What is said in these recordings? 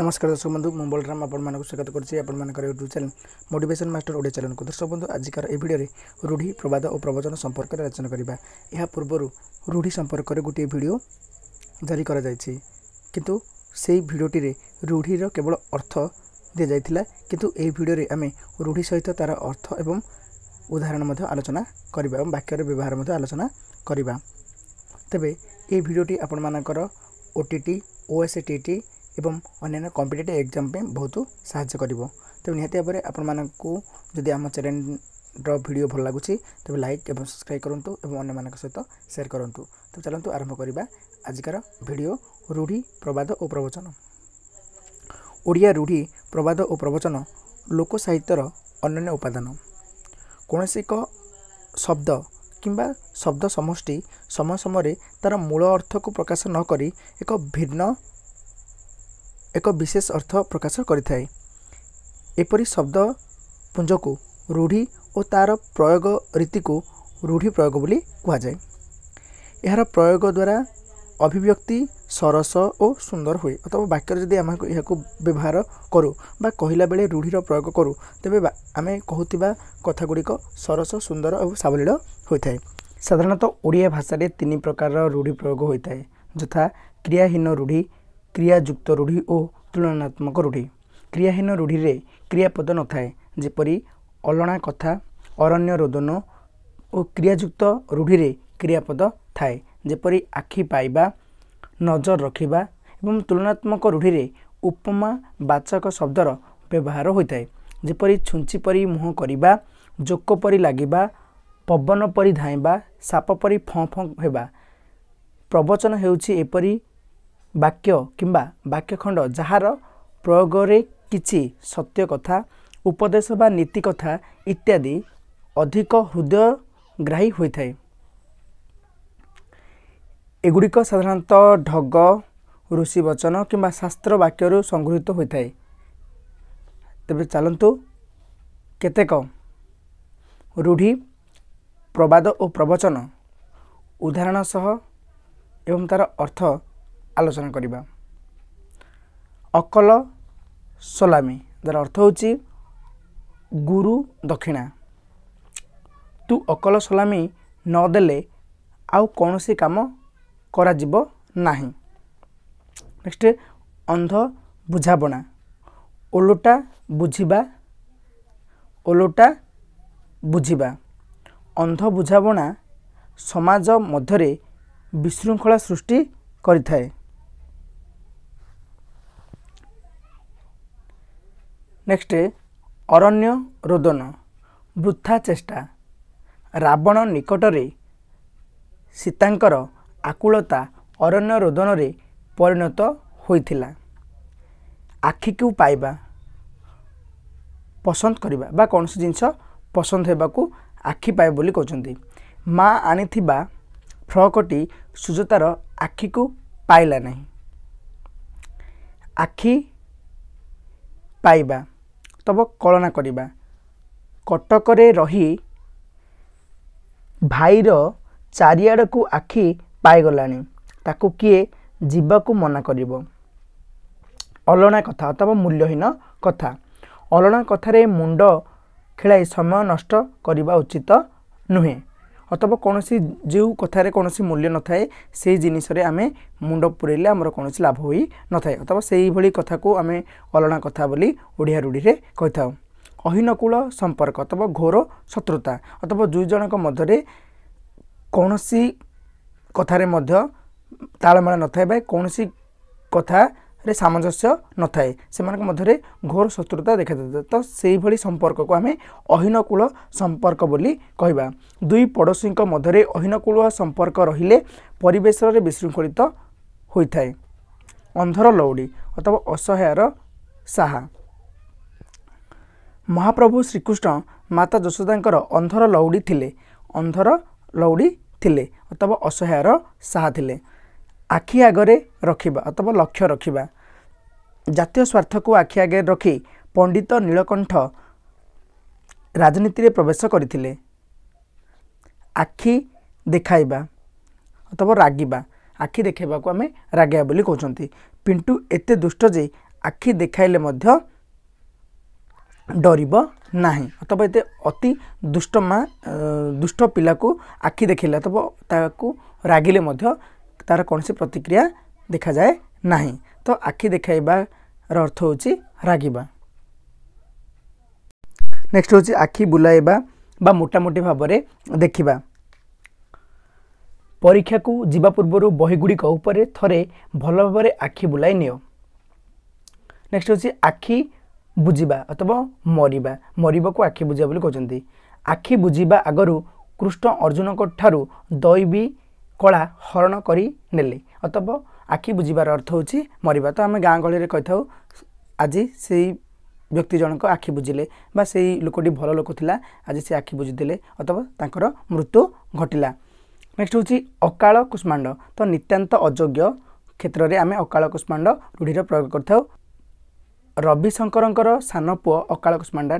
ନମସ୍କାର ଦର୍ଶକ ବନ୍ଧୁ ମୁଁ ବଳରାମ ଆପଣମାନଙ୍କୁ ସ୍ୱାଗତ କରୁଛି ଆପଣମାନଙ୍କର YouTube channel motivation master Odia ଚ୍ୟାନେଲ୍କୁ ଦର୍ଶକ ବନ୍ଧୁ ଆଜିକାର ଏହି ଭିଡ଼ିଓରେ ରୂଢ଼ି ପ୍ରବାଦ ଓ ପ୍ରବଚନ ସମ୍ପର୍କରେ ଆଲୋଚନା କରିବା ଏହା ପୂର୍ବରୁ ରୂଢ଼ି ସମ୍ପର୍କରେ ଗୋଟିଏ ଭିଡ଼ିଓ ଜାରି କରାଯାଇଛି କିନ୍ତୁ ସେହି ଭିଡ଼ିଓଟିରେ ରୂଢ଼ିର କେବଳ ଅର୍ଥ ଦିଆଯାଇଥିଲା କିନ୍ତୁ ଏହି ଭିଡ଼ିଓରେ ଆମେ ରୂଢ଼ି ସହିତ ତା'ର ଅର୍ଥ ଏବଂ ଉଦାହରଣ ମଧ୍ୟ ଆଲୋଚନା କରିବା ଏବଂ ବାକ୍ୟର ବ୍ୟବହାର ମଧ୍ୟ ଆଲୋଚନା କରିବା ତେବେ ଏହି ଭିଡ଼ିଓଟି ଆପଣମାନଙ୍କର ଓ ଟି ଟି ଓଏସ୍ ଟି ଟି ଏବଂ ଅନ୍ୟାନ୍ୟ କମ୍ପିଟେଟିଭ୍ ଏକ୍ଜାମ୍ ପାଇଁ ବହୁତ ସାହାଯ୍ୟ କରିବ ତେବେ ନିହାତି ଭାବରେ ଆପଣମାନଙ୍କୁ ଯଦି ଆମ ଚ୍ୟାନେଲର ଭିଡ଼ିଓ ଭଲ ଲାଗୁଛି ତେବେ ଲାଇକ୍ ଏବଂ ସବସ୍କ୍ରାଇବ୍ କରନ୍ତୁ ଏବଂ ଅନ୍ୟମାନଙ୍କ ସହିତ ସେୟାର କରନ୍ତୁ ତେବେ ଚାଲନ୍ତୁ ଆରମ୍ଭ କରିବା ଆଜିକାର ଭିଡ଼ିଓ ରୂଢ଼ି ପ୍ରବାଦ ଓ ପ୍ରବଚନ ଓଡ଼ିଆ ରୂଢ଼ି ପ୍ରବାଦ ଓ ପ୍ରବଚନ ଲୋକ ସାହିତ୍ୟର ଅନନ୍ୟ ଉପାଦାନ କୌଣସି ଏକ ଶବ୍ଦ କିମ୍ବା ଶବ୍ଦ ସମଷ୍ଟି ସମୟ ସମୟରେ ତା'ର ମୂଳ ଅର୍ଥକୁ ପ୍ରକାଶ ନକରି ଏକ ଭିନ୍ନ ଏକ ବିଶେଷ ଅର୍ଥ ପ୍ରକାଶ କରିଥାଏ ଏପରି ଶବ୍ଦପୁଞ୍ଜକୁ ରୂଢ଼ି ଓ ତା'ର ପ୍ରୟୋଗ ରୀତିକୁ ରୂଢ଼ି ପ୍ରୟୋଗ ବୋଲି କୁହାଯାଏ ଏହାର ପ୍ରୟୋଗ ଦ୍ୱାରା ଅଭିବ୍ୟକ୍ତି ସରସ ଓ ସୁନ୍ଦର ହୁଏ ଅଥବା ବାକ୍ୟରେ ଯଦି ଆମେ ଏହାକୁ ବ୍ୟବହାର କରୁ ବା କହିଲା ବେଳେ ରୂଢ଼ିର ପ୍ରୟୋଗ କରୁ ତେବେ ଆମେ କହୁଥିବା କଥାଗୁଡ଼ିକ ସରସ ସୁନ୍ଦର ଏବଂ ସାବଲୀଳ ହୋଇଥାଏ ସାଧାରଣତଃ ଓଡ଼ିଆ ଭାଷାରେ ତିନି ପ୍ରକାରର ରୂଢ଼ି ପ୍ରୟୋଗ ହୋଇଥାଏ ଯଥା କ୍ରିୟାହୀନ ରୂଢ଼ି କ୍ରିୟାଯୁକ୍ତ ରୂଢ଼ି ଓ ତୁଳନାତ୍ମକ ରୂଢ଼ି କ୍ରିୟାହୀନ ରୂଢ଼ିରେ କ୍ରିୟାପଦ ନଥାଏ ଯେପରି ଅଲଣା କଥା ଅରଣ୍ୟ ରୋଦନ ଓ କ୍ରିୟାଯୁକ୍ତ ରୂଢ଼ିରେ କ୍ରିୟାପଦ ଥାଏ ଯେପରି ଆଖି ପାଇବା ନଜର ରଖିବା ଏବଂ ତୁଳନାତ୍ମକ ରୂଢ଼ିରେ ଉପମା ବାଚକ ଶବ୍ଦର ବ୍ୟବହାର ହୋଇଥାଏ ଯେପରି ଛୁଞ୍ଚି ପରି ମୁହଁ କରିବା ଜୋକ ପରି ଲାଗିବା ପବନ ପରି ଧାଇଁବା ସାପ ପରି ଫଁ ଫଁ ହେବା ପ୍ରବଚନ ହେଉଛି ଏପରି ବାକ୍ୟ କିମ୍ବା ବାକ୍ୟ ଖଣ୍ଡ ଯାହାର ପ୍ରୟୋଗରେ କିଛି ସତ୍ୟ କଥା ଉପଦେଶ ବା ନୀତି କଥା ଇତ୍ୟାଦି ଅଧିକ ହୃଦୟଗ୍ରାହୀ ହୋଇଥାଏ ଏଗୁଡ଼ିକ ସାଧାରଣତଃ ଢଗ ଋଷି ବଚନ କିମ୍ବା ଶାସ୍ତ୍ର ବାକ୍ୟରୁ ସଂଗୃହୀତ ହୋଇଥାଏ ତେବେ ଚାଲନ୍ତୁ କେତେକ ରୂଢ଼ି ପ୍ରବାଦ ଓ ପ୍ରବଚନ ଉଦାହରଣ ସହ ଏବଂ ତା'ର ଅର୍ଥ ଆଲୋଚନା କରିବା ଅକଲ ସଲାମି ଯାର ଅର୍ଥ ହେଉଛି ଗୁରୁ ଦକ୍ଷିଣା ତୁ ଅକଲ ସଲାମି ନ ଦେଲେ ଆଉ କୌଣସି କାମ କରାଯିବ ନାହିଁ ନେକ୍ସଟ ଅନ୍ଧ ବୁଝାବଣା ଓଲଟା ବୁଝିବା ଓଲଟା ବୁଝିବା ଅନ୍ଧ ବୁଝାବଣା ସମାଜ ମଧ୍ୟରେ ବିଶୃଙ୍ଖଳା ସୃଷ୍ଟି କରିଥାଏ ନେକ୍ସଟ ଅରଣ୍ୟ ରୋଦନ ବୃଥା ଚେଷ୍ଟା ରାବଣ ନିକଟରେ ସୀତାଙ୍କର ଆକୁଳତା ଅରଣ୍ୟ ରୋଦନରେ ପରିଣତ ହୋଇଥିଲା ଆଖିକୁ ପାଇବା ପସନ୍ଦ କରିବା ବା କୌଣସି ଜିନିଷ ପସନ୍ଦ ହେବାକୁ ଆଖି ପାଏ ବୋଲି କହୁଛନ୍ତି ମା ଆଣିଥିବା ଫ୍ରକଟି ସୁଜତାର ଆଖିକୁ ପାଇଲା ନାହିଁ ଆଖି ପାଇବା ତବ କଳନା କରିବା କଟକରେ ରହି ଭାଇର ଚାରିଆଡ଼କୁ ଆଖି ପାଇଗଲାଣି ତାକୁ କିଏ ଯିବାକୁ ମନା କରିବ ଅଲଣା କଥା ଅଥବା ମୂଲ୍ୟହୀନ କଥା ଅଲଣା କଥାରେ ମୁଣ୍ଡ ଖେଳାଇ ସମୟ ନଷ୍ଟ କରିବା ଉଚିତ ନୁହେଁ ଅଥବା କୌଣସି ଯେଉଁ କଥାରେ କୌଣସି ମୂଲ୍ୟ ନଥାଏ ସେଇ ଜିନିଷରେ ଆମେ ମୁଣ୍ଡ ପୁରେଇଲେ ଆମର କୌଣସି ଲାଭ ହୋଇନଥାଏ ଅଥବା ସେଇଭଳି କଥାକୁ ଆମେ ଅଲଣା କଥା ବୋଲି ଓଡ଼ିଆ ରୂଢ଼ିରେ କହିଥାଉ ଅହୀନକୂଳ ସମ୍ପର୍କ ଅଥବା ଘୋର ଶତ୍ରୁତା ଅଥବା ଦୁଇ ଜଣଙ୍କ ମଧ୍ୟରେ କୌଣସି କଥାରେ ମଧ୍ୟ ତାଳମେଳ ନଥାଏ ବା କୌଣସି କଥା ରେ ସାମଞ୍ଜସ୍ୟ ନଥାଏ ସେମାନଙ୍କ ମଧ୍ୟରେ ଘୋର ଶତ୍ରୁତା ଦେଖାଯାଇଥାଏ ତ ସେହିଭଳି ସମ୍ପର୍କକୁ ଆମେ ଅହୀନକୂଳ ସମ୍ପର୍କ ବୋଲି କହିବା ଦୁଇ ପଡ଼ୋଶୀଙ୍କ ମଧ୍ୟରେ ଅହୀନକୂଳ ସମ୍ପର୍କ ରହିଲେ ପରିବେଶରେ ବିଶୃଙ୍ଖଳିତ ହୋଇଥାଏ ଅନ୍ଧର ଲଉଡ଼ି ଅଥବା ଅସହାୟର ସାହା ମହାପ୍ରଭୁ ଶ୍ରୀକୃଷ୍ଣ ମାତା ଯଶୋଦାଙ୍କର ଅନ୍ଧର ଲଉଡ଼ି ଥିଲେ ଅନ୍ଧର ଲଉଡ଼ି ଥିଲେ ଅଥବା ଅସହାୟର ସାହା ଥିଲେ ଆଖି ଆଗରେ ରଖିବା ଅଥବା ଲକ୍ଷ୍ୟ ରଖିବା ଜାତୀୟ ସ୍ୱାର୍ଥକୁ ଆଖି ଆଗରେ ରଖି ପଣ୍ଡିତ ନୀଳକଣ୍ଠ ରାଜନୀତିରେ ପ୍ରବେଶ କରିଥିଲେ ଆଖି ଦେଖାଇବା ଅଥବା ରାଗିବା ଆଖି ଦେଖାଇବାକୁ ଆମେ ରାଗିବା ବୋଲି କହୁଛନ୍ତି ପିଣ୍ଟୁ ଏତେ ଦୁଷ୍ଟ ଯେ ଆଖି ଦେଖାଇଲେ ମଧ୍ୟ ଡରିବ ନାହିଁ ଅଥବା ଏତେ ଅତି ଦୁଷ୍ଟ ମା ଦୁଷ୍ଟ ପିଲାକୁ ଆଖି ଦେଖାଇଲେ ଅଥବା ତାକୁ ରାଗିଲେ ମଧ୍ୟ ତାର କୌଣସି ପ୍ରତିକ୍ରିୟା ଦେଖାଯାଏ ନାହିଁ ତ ଆଖି ଦେଖାଇବାର ଅର୍ଥ ହେଉଛି ରାଗିବା ନେକ୍ସଟ ହେଉଛି ଆଖି ବୁଲାଇବା ବା ମୋଟାମୋଟି ଭାବରେ ଦେଖିବା ପରୀକ୍ଷାକୁ ଯିବା ପୂର୍ବରୁ ବହିଗୁଡ଼ିକ ଉପରେ ଥରେ ଭଲ ଭାବରେ ଆଖି ବୁଲାଇ ନିଅ ନେକ୍ସଟ ହେଉଛି ଆଖି ବୁଝିବା ଅଥବା ମରିବା ମରିବାକୁ ଆଖି ବୁଝିବା ବୋଲି କହୁଛନ୍ତି ଆଖି ବୁଝିବା ଆଗରୁ କୃଷ୍ଣ ଅର୍ଜୁନଙ୍କ ଠାରୁ ଦୈବୀ କଳା ହରଣ କରି ନେଲେ ଅତପ ଆଖି ବୁଝିବାର ଅର୍ଥ ହେଉଛି ମରିବା ତ ଆମେ ଗାଁ ଗହଳିରେ କହିଥାଉ ଆଜି ସେଇ ବ୍ୟକ୍ତି ଜଣଙ୍କ ଆଖି ବୁଝିଲେ ବା ସେଇ ଲୋକଟି ଭଲ ଲୋକ ଥିଲା ଆଜି ସେ ଆଖି ବୁଝିଦେଲେ ଅଥବା ତାଙ୍କର ମୃତ୍ୟୁ ଘଟିଲା ନେକ୍ସଟ ହେଉଛି ଅକାଳ କୁଷ୍ମାଣ୍ଡ ତ ନିତ୍ୟାନ୍ତ ଅଯୋଗ୍ୟ କ୍ଷେତ୍ରରେ ଆମେ ଅକାଳ କୁଷ୍ମାଣ୍ଡ ରୂଢ଼ିର ପ୍ରୟୋଗ କରିଥାଉ ରବିଶଙ୍କରଙ୍କର ସାନ ପୁଅ ଅକାଳ କୁଷ୍ମାଣ୍ଡା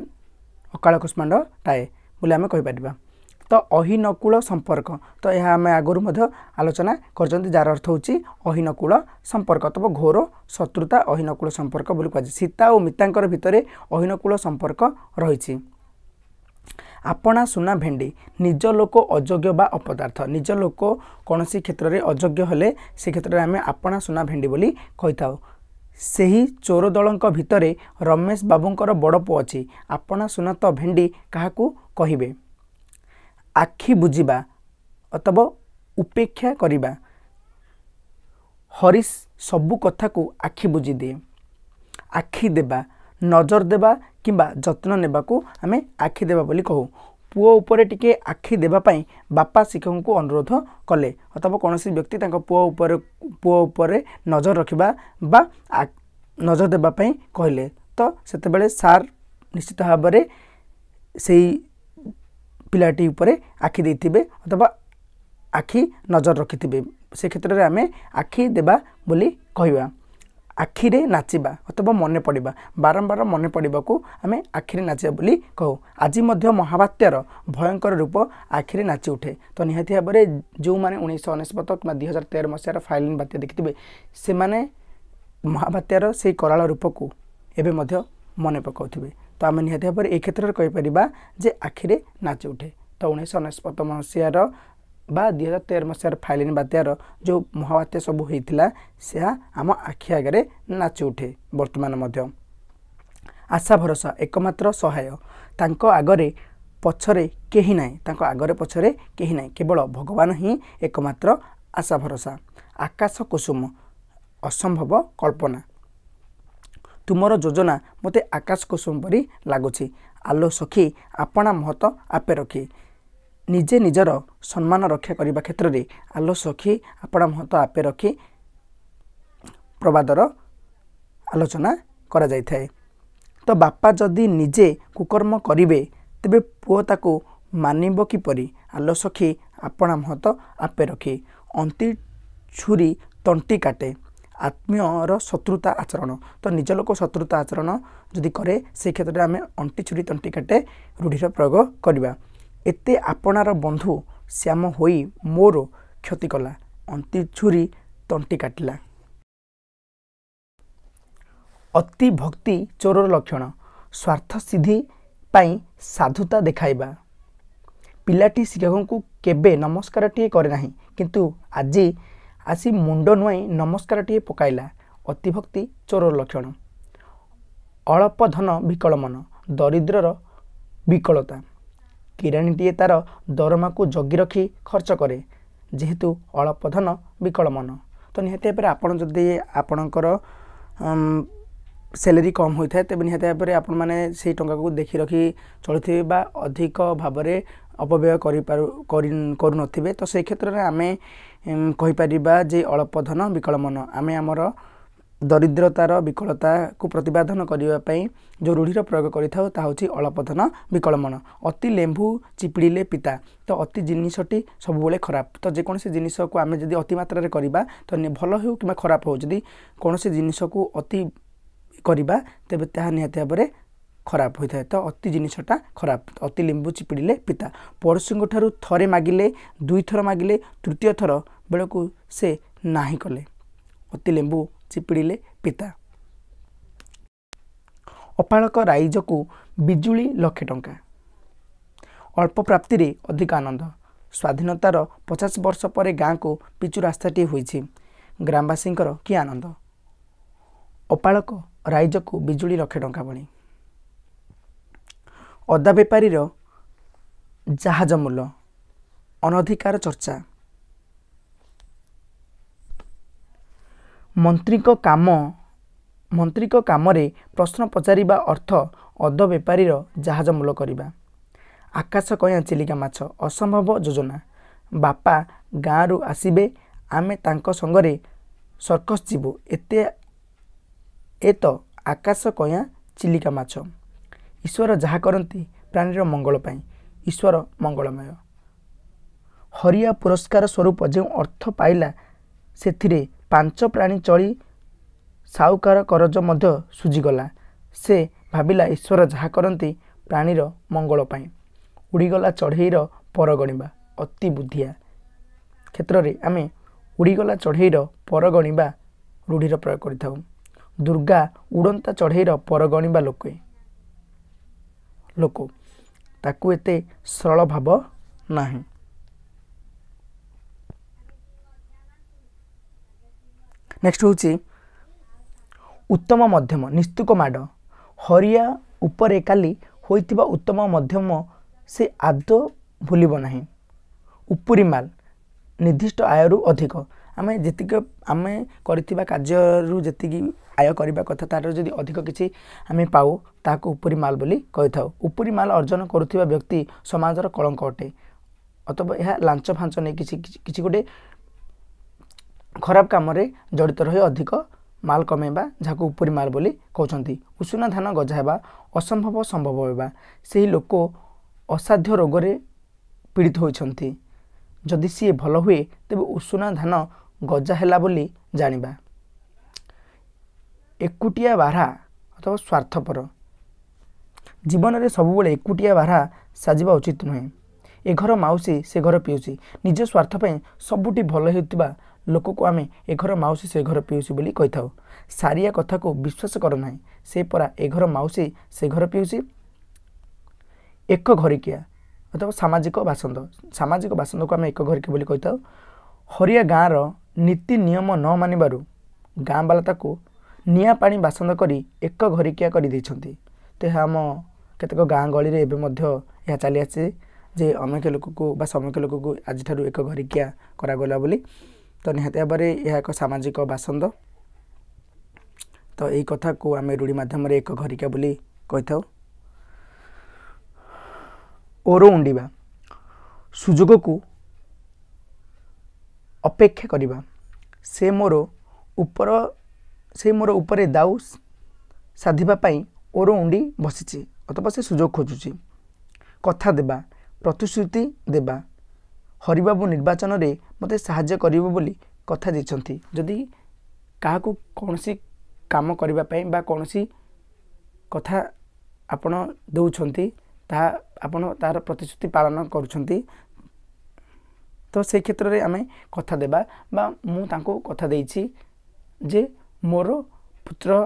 ଅକାଳ କୁଷ୍ମାଣ୍ଡ ଥାଏ ବୋଲି ଆମେ କହିପାରିବା ତ ଅହିନକୂଳ ସମ୍ପର୍କ ତ ଏହା ଆମେ ଆଗରୁ ମଧ୍ୟ ଆଲୋଚନା କରିଛନ୍ତି ଯାହାର ଅର୍ଥ ହେଉଛି ଅହିନକୂଳ ସମ୍ପର୍କ ତ ଘୋର ଶତ୍ରୁତା ଅହିନକୂଳ ସମ୍ପର୍କ ବୋଲି କୁହାଯାଏ ସୀତା ଓ ମିତାଙ୍କର ଭିତରେ ଅହିନକୂଳ ସମ୍ପର୍କ ରହିଛି ଆପଣା ସୁନା ଭେଣ୍ଡି ନିଜ ଲୋକ ଅଯୋଗ୍ୟ ବା ଅପଦାର୍ଥ ନିଜ ଲୋକ କୌଣସି କ୍ଷେତ୍ରରେ ଅଯୋଗ୍ୟ ହେଲେ ସେ କ୍ଷେତ୍ରରେ ଆମେ ଆପଣା ସୁନା ଭେଣ୍ଡି ବୋଲି କହିଥାଉ ସେହି ଚୋର ଦଳଙ୍କ ଭିତରେ ରମେଶ ବାବୁଙ୍କର ବଡ଼ ପୁଅ ଅଛି ଆପଣା ସୁନା ତ ଭେଣ୍ଡି କାହାକୁ କହିବେ ଆଖି ବୁଝିବା ଅଥବା ଉପେକ୍ଷା କରିବା ହରିଶ ସବୁ କଥାକୁ ଆଖି ବୁଝିଦିଏ ଆଖି ଦେବା ନଜର ଦେବା କିମ୍ବା ଯତ୍ନ ନେବାକୁ ଆମେ ଆଖି ଦେବା ବୋଲି କହୁ ପୁଅ ଉପରେ ଟିକିଏ ଆଖି ଦେବା ପାଇଁ ବାପା ଶିକ୍ଷକଙ୍କୁ ଅନୁରୋଧ କଲେ ଅଥବା କୌଣସି ବ୍ୟକ୍ତି ତାଙ୍କ ପୁଅ ଉପରେ ପୁଅ ଉପରେ ନଜର ରଖିବା ବା ନଜର ଦେବା ପାଇଁ କହିଲେ ତ ସେତେବେଳେ ସାର୍ ନିଶ୍ଚିତ ଭାବରେ ସେଇ ପିଲାଟି ଉପରେ ଆଖି ଦେଇଥିବେ ଅଥବା ଆଖି ନଜର ରଖିଥିବେ ସେ କ୍ଷେତ୍ରରେ ଆମେ ଆଖି ଦେବା ବୋଲି କହିବା ଆଖିରେ ନାଚିବା ଅଥବା ମନେ ପଡ଼ିବା ବାରମ୍ବାର ମନେ ପଡ଼ିବାକୁ ଆମେ ଆଖିରେ ନାଚିବା ବୋଲି କହୁ ଆଜି ମଧ୍ୟ ମହାବାତ୍ୟାର ଭୟଙ୍କର ରୂପ ଆଖିରେ ନାଚି ଉଠେ ତ ନିହାତି ଭାବରେ ଯେଉଁମାନେ ଉଣେଇଶହ ଅନେଶ୍ୱତ କିମ୍ବା ଦୁଇ ହଜାର ତେର ମସିହାର ଫାଇଲିନ ବାତ୍ୟା ଦେଖିଥିବେ ସେମାନେ ମହାବାତ୍ୟାର ସେଇ କରାଳ ରୂପକୁ ଏବେ ମଧ୍ୟ ମନେ ପକାଉଥିବେ ତ ଆମେ ନିହାତି ଭାବରେ ଏ କ୍ଷେତ୍ରରେ କହିପାରିବା ଯେ ଆଖିରେ ନାଚି ଉଠେ ତ ଉଣେଇଶହ ଅନେଶ୍ୱତ ମସିହାର ବା ଦୁଇ ହଜାର ତେର ମସିହାର ଫାଇଲିନ ବାତ୍ୟାର ଯେଉଁ ମହାବାତ୍ୟା ସବୁ ହୋଇଥିଲା ସେ ଆମ ଆଖି ଆଗରେ ନାଚି ଉଠେ ବର୍ତ୍ତମାନ ମଧ୍ୟ ଆଶା ଭରସା ଏକମାତ୍ର ସହାୟ ତାଙ୍କ ଆଗରେ ପଛରେ କେହି ନାହିଁ ତାଙ୍କ ଆଗରେ ପଛରେ କେହି ନାହିଁ କେବଳ ଭଗବାନ ହିଁ ଏକମାତ୍ର ଆଶା ଭରସା ଆକାଶ କୁସୁମ ଅସମ୍ଭବ କଳ୍ପନା ତୁମର ଯୋଜନା ମୋତେ ଆକାଶ କୁସୁମ ପରି ଲାଗୁଛି ଆଲୋ ସଖୀ ଆପଣା ମହତ ଆପେ ରଖି ନିଜେ ନିଜର ସମ୍ମାନ ରକ୍ଷା କରିବା କ୍ଷେତ୍ରରେ ଆଲୋ ସଖୀ ଆପଣା ମହତ ଆପେ ରଖି ପ୍ରବାଦର ଆଲୋଚନା କରାଯାଇଥାଏ ତ ବାପା ଯଦି ନିଜେ କୁକର୍ମ କରିବେ ତେବେ ପୁଅ ତାକୁ ମାନିବ କିପରି ଆଲୋ ସଖୀ ଆପଣା ମହତ ଆପେ ରଖି ଅନ୍ତି ଛୁରୀ ତଣ୍ଟି କାଟେ ଆତ୍ମୀୟର ଶତ୍ରୁତା ଆଚରଣ ତ ନିଜ ଲୋକ ଶତ୍ରୁତା ଆଚରଣ ଯଦି କରେ ସେହି କ୍ଷେତ୍ରରେ ଆମେ ଅଣ୍ଟି ଛୁରୀ ତଣ୍ଟି କାଟେ ରୂଢ଼ିର ପ୍ରୟୋଗ କରିବା ଏତେ ଆପଣାର ବନ୍ଧୁ ଶ୍ୟାମ ହୋଇ ମୋର କ୍ଷତି କଲା ଅଣ୍ଟି ଛୁରୀ ତଣ୍ଟି କାଟିଲା ଅତି ଭକ୍ତି ଚୋରର ଲକ୍ଷଣ ସ୍ୱାର୍ଥ ସିଦ୍ଧି ପାଇଁ ସାଧୁତା ଦେଖାଇବା ପିଲାଟି ଶିକ୍ଷକଙ୍କୁ କେବେ ନମସ୍କାରଟିଏ କରେ ନାହିଁ କିନ୍ତୁ ଆଜି ଆସି ମୁଣ୍ଡ ନୁଆଇଁ ନମସ୍କାରଟିଏ ପକାଇଲା ଅତିଭକ୍ତି ଚୋରର ଲକ୍ଷଣ ଅଳପ ଧନ ବିକଳ ମନ ଦରିଦ୍ରର ବିକଳତା କିରାଣୀଟିଏ ତାର ଦରମାକୁ ଜଗି ରଖି ଖର୍ଚ୍ଚ କରେ ଯେହେତୁ ଅଳପ ଧନ ବିକଳ ମନ ତ ନିହାତି ଭାବରେ ଆପଣ ଯଦି ଆପଣଙ୍କର স্যালেরি কম হয়ে তবে নিহতি ভাবে আপনার সেই টাকা দেখি রাখি চলুথে বা অধিক ভাবে অপব্যয় করে କରୁନଥିବେ ତ সেই କ୍ଷେତ୍ରରେ ଆମେ କହିପାରିବା ଯେ ଅଳ୍ପ ଧନ ବିକଳ ମନ ଆମେ ଆମର ଦରିଦ୍ରତାର ବିକଳତାକୁ ପ୍ରତିପାଦନ କରିବା ପାଇଁ ଯେଉଁ ରୂଢ଼ିର ପ୍ରୟୋଗ କରିଥାଉ ତାହା ହେଉଛି ଅଳପ ଧନ ବିକଳ ମନ ଅତି ଲେମ୍ବୁ ଚିପିଡ଼ିଲେ ପିତା ତ ଅତି ଜିନିଷଟି ସବୁବେଳେ ଖରାପ ତ ଯେକୌଣସି ଜିନିଷକୁ ଆମେ ଯଦି ଅତିମାତ୍ରାରେ କରିବା ତ ଭଲ ହେଉ କିମ୍ବା ଖରାପ ହେଉ ଯଦି କୌଣସି ଜିନିଷକୁ ଅତି କରିବା ତେବେ ତାହା ନିହାତି ଭାବରେ ଖରାପ ହୋଇଥାଏ ତ ଅତି ଜିନିଷଟା ଖରାପ ଅତି ଲିମ୍ବୁ ଚିପିଡ଼ିଲେ ପିତା ପଡ଼ୋଶୀଙ୍କ ଠାରୁ ଥରେ ମାଗିଲେ ଦୁଇଥର ମାଗିଲେ ତୃତୀୟ ଥର ବେଳକୁ ସେ ନାହିଁ କଲେ ଅତି ଲେମ୍ବୁ ଚିପିଡ଼ିଲେ ପିତା ଅପାଳକ ରାଇଜକୁ ବିଜୁଳି ଲକ୍ଷେ ଟଙ୍କା ଅଳ୍ପ ପ୍ରାପ୍ତିରେ ଅଧିକ ଆନନ୍ଦ ସ୍ୱାଧୀନତାର ପଚାଶ ବର୍ଷ ପରେ ଗାଁକୁ ପିଚୁ ରାସ୍ତାଟିଏ ହୋଇଛି ଗ୍ରାମବାସୀଙ୍କର କି ଆନନ୍ଦ ଅପାଳକ ରାଇଜକୁ ବିଜୁଳି ଲକ୍ଷେ ଟଙ୍କା ଭଳି ଅଦା ବେପାରୀର ଜାହାଜ ମୂଲ ଅନଧିକାର ଚର୍ଚ୍ଚା ମନ୍ତ୍ରୀଙ୍କ କାମ ମନ୍ତ୍ରୀଙ୍କ କାମରେ ପ୍ରଶ୍ନ ପଚାରିବା ଅର୍ଥ ଅଦ ବେପାରୀର ଜାହାଜ ମୂଲ କରିବା ଆକାଶ କୟାଁ ଚିଲିକା ମାଛ ଅସମ୍ଭବ ଯୋଜନା ବାପା ଗାଁରୁ ଆସିବେ ଆମେ ତାଙ୍କ ସଙ୍ଗରେ ସର୍କସ୍ ଯିବୁ ଏତେ ଏ ତ ଆକାଶ କୟାଁ ଚିଲିକା ମାଛ ଈଶ୍ୱର ଯାହା କରନ୍ତି ପ୍ରାଣୀର ମଙ୍ଗଳ ପାଇଁ ଈଶ୍ୱର ମଙ୍ଗଳମୟ ହରିଆ ପୁରସ୍କାର ସ୍ୱରୂପ ଯେଉଁ ଅର୍ଥ ପାଇଲା ସେଥିରେ ପାଞ୍ଚ ପ୍ରାଣୀ ଚଳି ସାହୁକାର କରଜ ମଧ୍ୟ ସୁଝିଗଲା ସେ ଭାବିଲା ଈଶ୍ୱର ଯାହା କରନ୍ତି ପ୍ରାଣୀର ମଙ୍ଗଳ ପାଇଁ ଉଡ଼ିଗଲା ଚଢ଼େଇର ପର ଗଣିବା ଅତି ବୁଦ୍ଧିଆ କ୍ଷେତ୍ରରେ ଆମେ ଉଡ଼ିଗଲା ଚଢ଼େଇର ପର ଗଣିବା ରୂଢ଼ିର ପ୍ରୟୋଗ କରିଥାଉ ଦୁର୍ଗା ଉଡ଼ନ୍ତା ଚଢ଼େଇର ପରଗଣିବା ଲୋକେ ଲୋକ ତାକୁ ଏତେ ସରଳ ଭାବ ନାହିଁ ନେକ୍ସଟ ହେଉଛି ଉତ୍ତମ ମଧ୍ୟମ ନିସ୍ତୁକ ମାଡ଼ ହରିଆ ଉପରେ କାଲି ହୋଇଥିବା ଉତ୍ତମ ମଧ୍ୟମ ସେ ଆଦୌ ଭୁଲିବ ନାହିଁ ଉପରି ମାଲ ନିର୍ଦ୍ଦିଷ୍ଟ ଆୟରୁ ଅଧିକ ଆମେ ଯେତିକି ଆମେ କରିଥିବା କାର୍ଯ୍ୟରୁ ଯେତିକି ଆୟ କରିବା କଥା ତାର ଯଦି ଅଧିକ କିଛି ଆମେ ପାଉ ତାହାକୁ ଉପରି ମାଲ ବୋଲି କହିଥାଉ ଉପରି ମାଲ ଅର୍ଜନ କରୁଥିବା ବ୍ୟକ୍ତି ସମାଜର କଳଙ୍କ ଅଟେ ଅଥବା ଏହା ଲାଞ୍ଚ ଫାଞ୍ଚ ନେଇ କିଛି କିଛି ଗୋଟେ ଖରାପ କାମରେ ଜଡ଼ିତ ରହି ଅଧିକ ମାଲ କମେଇବା ଯାହାକୁ ଉପରି ମାଲ ବୋଲି କହୁଛନ୍ତି ଉଷୁନା ଧାନ ଗଜା ହେବା ଅସମ୍ଭବ ସମ୍ଭବ ହେବା ସେହି ଲୋକ ଅସାଧ୍ୟ ରୋଗରେ ପୀଡ଼ିତ ହୋଇଛନ୍ତି ଯଦି ସିଏ ଭଲ ହୁଏ ତେବେ ଉଷୁନା ଧାନ ଗଜା ହେଲା ବୋଲି ଜାଣିବା ଏକୁଟିଆ ବାହା ଅଥବା ସ୍ୱାର୍ଥପର ଜୀବନରେ ସବୁବେଳେ ଏକୁଟିଆ ବାହା ସାଜିବା ଉଚିତ ନୁହେଁ ଏ ଘର ମାଉସୀ ସେ ଘର ପିଉସୀ ନିଜ ସ୍ୱାର୍ଥ ପାଇଁ ସବୁଠି ଭଲ ହେଉଥିବା ଲୋକକୁ ଆମେ ଏ ଘର ମାଉସୀ ସେ ଘର ପିଉସୀ ବୋଲି କହିଥାଉ ସାରିଆ କଥାକୁ ବିଶ୍ୱାସ କର ନାହିଁ ସେ ପରା ଏ ଘର ମାଉସୀ ସେ ଘର ପିଉସୀ ଏକ ଘରିକିଆ ଅଥବା ସାମାଜିକ ବାସନ୍ଦ ସାମାଜିକ ବାସନ୍ଦକୁ ଆମେ ଏକ ଘରିକିଆ ବୋଲି କହିଥାଉ ହରିଆ ଗାଁର ନୀତି ନିୟମ ନ ମାନିବାରୁ ଗାଁବାଲା ତାକୁ ନିଆଁ ପାଣି ବାସନ୍ଦ କରି ଏକ ଘରିକିଆ କରିଦେଇଛନ୍ତି ତ ଏହା ଆମ କେତେକ ଗାଁ ଗହଳିରେ ଏବେ ମଧ୍ୟ ଏହା ଚାଲିଆସିଛି ଯେ ଅମେଖ ଲୋକକୁ ବା ସମେଖ ଲୋକକୁ ଆଜିଠାରୁ ଏକ ଘରିକିଆ କରାଗଲା ବୋଲି ତ ନିହାତି ଭାବରେ ଏହା ଏକ ସାମାଜିକ ବାସନ୍ଦ ତ ଏହି କଥାକୁ ଆମେ ରୂଢ଼ି ମାଧ୍ୟମରେ ଏକ ଘରିକିଆ ବୋଲି କହିଥାଉ ଓର ଉଣ୍ଡିବା ସୁଯୋଗକୁ ଅପେକ୍ଷା କରିବା ସେ ମୋର ଉପର ସେଇ ମୋର ଉପରେ ଦାଉ ସାଧିବା ପାଇଁ ଓର ଉଣ୍ଡି ବସିଛି ଅଥବା ସେ ସୁଯୋଗ ଖୋଜୁଛି କଥା ଦେବା ପ୍ରତିଶ୍ରୁତି ଦେବା ହରିବାବୁ ନିର୍ବାଚନରେ ମୋତେ ସାହାଯ୍ୟ କରିବ ବୋଲି କଥା ଦେଇଛନ୍ତି ଯଦି କାହାକୁ କୌଣସି କାମ କରିବା ପାଇଁ ବା କୌଣସି କଥା ଆପଣ ଦେଉଛନ୍ତି ତାହା ଆପଣ ତାର ପ୍ରତିଶ୍ରୁତି ପାଳନ କରୁଛନ୍ତି ତ ସେ କ୍ଷେତ୍ରରେ ଆମେ କଥା ଦେବା ବା ମୁଁ ତାଙ୍କୁ କଥା ଦେଇଛି ଯେ ମୋର ପୁତ୍ର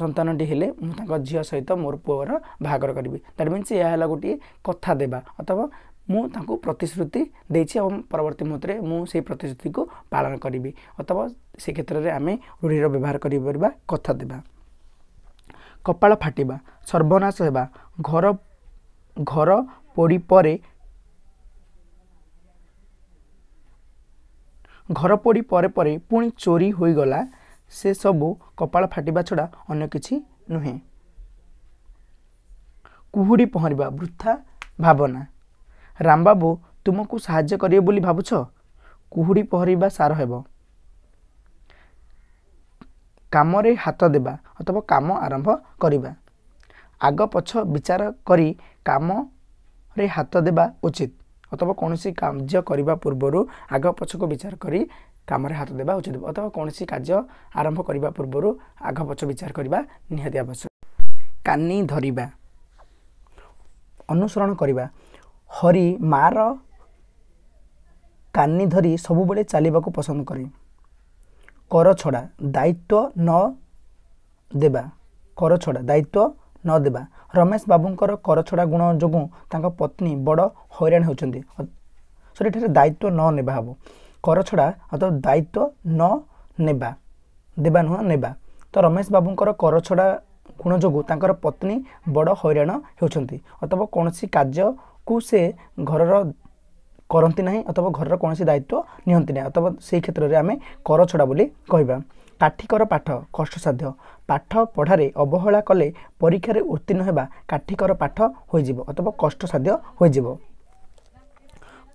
ସନ୍ତାନଟି ହେଲେ ମୁଁ ତାଙ୍କ ଝିଅ ସହିତ ମୋର ପୁଅର ବାହାଘର କରିବି ଦାଟ୍ ମିନ୍ସ ଏହା ହେଲା ଗୋଟିଏ କଥା ଦେବା ଅଥବା ମୁଁ ତାଙ୍କୁ ପ୍ରତିଶ୍ରୁତି ଦେଇଛି ଏବଂ ପରବର୍ତ୍ତୀ ମୁହୂର୍ତ୍ତରେ ମୁଁ ସେହି ପ୍ରତିଶ୍ରୁତିକୁ ପାଳନ କରିବି ଅଥବା ସେ କ୍ଷେତ୍ରରେ ଆମେ ରୂଢ଼ିର ବ୍ୟବହାର କରିପାରିବା କଥା ଦେବା କପାଳ ଫାଟିବା ସର୍ବନାଶ ହେବା ଘର ଘର ପୋଡ଼ି ପରେ ଘର ପୋଡ଼ି ପରେ ପରେ ପୁଣି ଚୋରି ହୋଇଗଲା ସେ ସବୁ କପାଳ ଫାଟିବା ଛଡ଼ା ଅନ୍ୟ କିଛି ନୁହେଁ କୁହୁଡ଼ି ପହଁରିବା ବୃଥା ଭାବନା ରାମବାବୁ ତୁମକୁ ସାହାଯ୍ୟ କରିବ ବୋଲି ଭାବୁଛ କୁହୁଡ଼ି ପହଁରିବା ସାର ହେବ କାମରେ ହାତ ଦେବା ଅଥବା କାମ ଆରମ୍ଭ କରିବା ଆଗ ପଛ ବିଚାର କରି କାମରେ ହାତ ଦେବା ଉଚିତ ଅଥବା କୌଣସି କାର୍ଯ୍ୟ କରିବା ପୂର୍ବରୁ ଆଗ ପଛକୁ ବିଚାର କରି କାମରେ ହାତ ଦେବା ଉଚିତ ଅଥବା କୌଣସି କାର୍ଯ୍ୟ ଆରମ୍ଭ କରିବା ପୂର୍ବରୁ ଆଗ ପଛ ବିଚାର କରିବା ନିହାତି ଆବଶ୍ୟକ କାନି ଧରିବା ଅନୁସରଣ କରିବା ହରି ମାଆର କାନି ଧରି ସବୁବେଳେ ଚାଲିବାକୁ ପସନ୍ଦ କରେ କର ଛଡ଼ା ଦାୟିତ୍ୱ ନ ଦେବା କର ଛଡ଼ା ଦାୟିତ୍ୱ ନ ଦେବା ରମେଶ ବାବୁଙ୍କର କର ଛଡ଼ା ଗୁଣ ଯୋଗୁଁ ତାଙ୍କ ପତ୍ନୀ ବଡ଼ ହଇରାଣ ହେଉଛନ୍ତି ସରି ଏଠାରେ ଦାୟିତ୍ୱ ନ ନେବା ହେବ କର ଛଡ଼ା ଅର୍ଥାତ୍ ଦାୟିତ୍ୱ ନ ନେବା ଦେବା ନୁହଁ ନେବା ତ ରମେଶ ବାବୁଙ୍କର କର ଛଡ଼ା ଗୁଣ ଯୋଗୁଁ ତାଙ୍କର ପତ୍ନୀ ବଡ଼ ହଇରାଣ ହେଉଛନ୍ତି ଅଥବା କୌଣସି କାର୍ଯ୍ୟକୁ ସେ ଘରର କରନ୍ତି ନାହିଁ ଅଥବା ଘରର କୌଣସି ଦାୟିତ୍ୱ ନିଅନ୍ତି ନାହିଁ ଅଥବା ସେହି କ୍ଷେତ୍ରରେ ଆମେ କର ଛଡ଼ା ବୋଲି କହିବା କାଠିକର ପାଠ କଷ୍ଟସାଧ୍ୟ ପାଠ ପଢ଼ାରେ ଅବହେଳା କଲେ ପରୀକ୍ଷାରେ ଉତ୍ତୀର୍ଣ୍ଣ ହେବା କାଠିକର ପାଠ ହୋଇଯିବ ଅଥବା କଷ୍ଟସାଧ୍ୟ ହୋଇଯିବ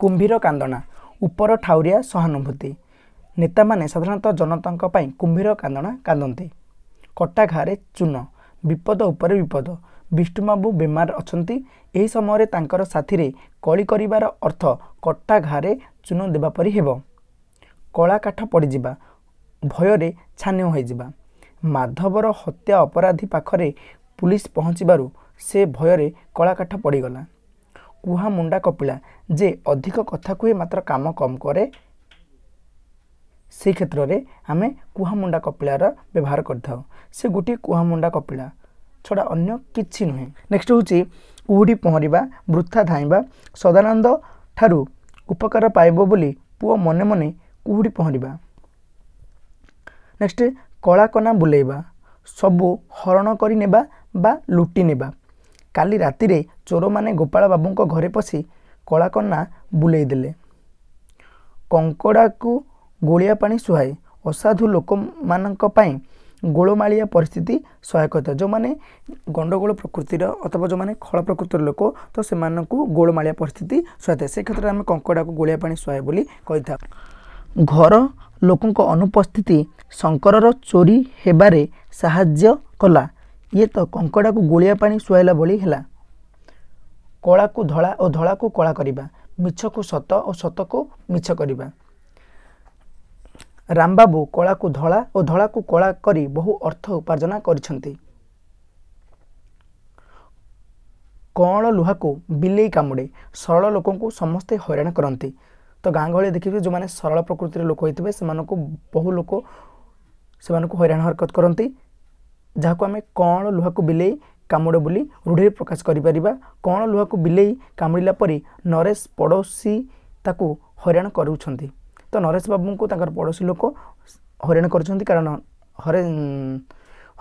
କୁମ୍ଭୀର କାନ୍ଦଣା ଉପର ଠାଉରିଆ ସହାନୁଭୂତି ନେତାମାନେ ସାଧାରଣତଃ ଜନତାଙ୍କ ପାଇଁ କୁମ୍ଭୀର କାନ୍ଦଣା କାନ୍ଦନ୍ତି କଟା ଘାରେ ଚୂନ ବିପଦ ଉପରେ ବିପଦ ବିଷ୍ଣୁବାବୁ ବେମାର ଅଛନ୍ତି ଏହି ସମୟରେ ତାଙ୍କର ସାଥିରେ କଳି କରିବାର ଅର୍ଥ କଟା ଘାରେ ଚୂନ ଦେବା ପରି ହେବ କଳା କାଠ ପଡ଼ିଯିବା ଭୟରେ ଛାନ୍ୟ ହୋଇଯିବା ମାଧବର ହତ୍ୟା ଅପରାଧୀ ପାଖରେ ପୁଲିସ୍ ପହଞ୍ଚିବାରୁ ସେ ଭୟରେ କଳା କାଠ ପଡ଼ିଗଲା କୁହା ମୁଣ୍ଡା କପିଳା ଯେ ଅଧିକ କଥା କୁହେ ମାତ୍ର କାମ କମ୍ କରେ ସେହି କ୍ଷେତ୍ରରେ ଆମେ କୁହାମୁଣ୍ଡା କପିଳାର ବ୍ୟବହାର କରିଥାଉ ସେ ଗୋଟିଏ କୁହାମୁଣ୍ଡା କପିଳା ଛଡ଼ା ଅନ୍ୟ କିଛି ନୁହେଁ ନେକ୍ସଟ୍ ହେଉଛି କୁହୁଡ଼ି ପହଁରିବା ବୃଥା ଧାଇଁବା ସଦାନନ୍ଦ ଠାରୁ ଉପକାର ପାଇବ ବୋଲି ପୁଅ ମନେ ମନେ କୁହୁଡ଼ି ପହଁରିବା ନେକ୍ସଟ୍ କଳାକନା ବୁଲେଇବା ସବୁ ହରଣ କରିନେବା ବା ଲୁଟି ନେବା କାଲି ରାତିରେ ଚୋରମାନେ ଗୋପାଳ ବାବୁଙ୍କ ଘରେ ପଶି କଳାକନା ଦେଲେ କଙ୍କଡ଼ାକୁ ଗୋଳିଆ ପାଣି ସୁହାଏ ଅସାଧୁ ଲୋକମାନଙ୍କ ପାଇଁ ଗୋଳମାଳିଆ ପରିସ୍ଥିତି ସହାୟକ ହୋଇଥାଏ ଯେଉଁମାନେ ଗଣ୍ଡଗୋଳ ପ୍ରକୃତିର ଅଥବା ଯେଉଁମାନେ ଖଳ ପ୍ରକୃତିର ଲୋକ ତ ସେମାନଙ୍କୁ ଗୋଳମାଳିଆ ପରିସ୍ଥିତି ସହାୟ ସେ କ୍ଷେତ୍ରରେ ଆମେ କଙ୍କଡ଼ାକୁ ଗୋଳିଆ ପାଣି ସୁହାଏ ବୋଲି କହିଥାଉ ଘର ଲୋକଙ୍କ ଅନୁପସ୍ଥିତି ଶଙ୍କରର ଚୋରି ହେବାରେ ସାହାଯ୍ୟ କଲା ଇଏ ତ କଙ୍କଡ଼ାକୁ ଗୋଳିଆ ପାଣି ଶୁଆଇଲା ଭଳି ହେଲା କଳାକୁ ଧଳା ଓ ଧଳାକୁ କଳା କରିବା ମିଛକୁ ସତ ଓ ସତକୁ ମିଛ କରିବା ରାମବାବୁ କଳାକୁ ଧଳା ଓ ଧଳାକୁ କଳା କରି ବହୁ ଅର୍ଥ ଉପାର୍ଜନ କରିଛନ୍ତି କଅଁଳ ଲୁହାକୁ ବିଲେଇ କାମୁଡ଼େ ସରଳ ଲୋକଙ୍କୁ ସମସ୍ତେ ହଇରାଣ କରନ୍ତି ତ ଗାଁ ଗହଳି ଦେଖିବେ ଯେଉଁମାନେ ସରଳ ପ୍ରକୃତିର ଲୋକ ହୋଇଥିବେ ସେମାନଙ୍କୁ ବହୁ ଲୋକ ସେମାନଙ୍କୁ ହଇରାଣ ହରକତ କରନ୍ତି ଯାହାକୁ ଆମେ କଅଁଳ ଲୁହାକୁ ବିଲେଇ କାମୁଡ଼େ ବୋଲି ରୂଢ଼ିରେ ପ୍ରକାଶ କରିପାରିବା କଅଁଳ ଲୁହାକୁ ବିଲେଇ କାମୁଡ଼ିଲା ପରେ ନରେଶ ପଡ଼ୋଶୀ ତାକୁ ହଇରାଣ କରୁଛନ୍ତି ତ ନରେଶ ବାବୁଙ୍କୁ ତାଙ୍କର ପଡ଼ୋଶୀ ଲୋକ ହଇରାଣ କରୁଛନ୍ତି କାରଣ ହରେ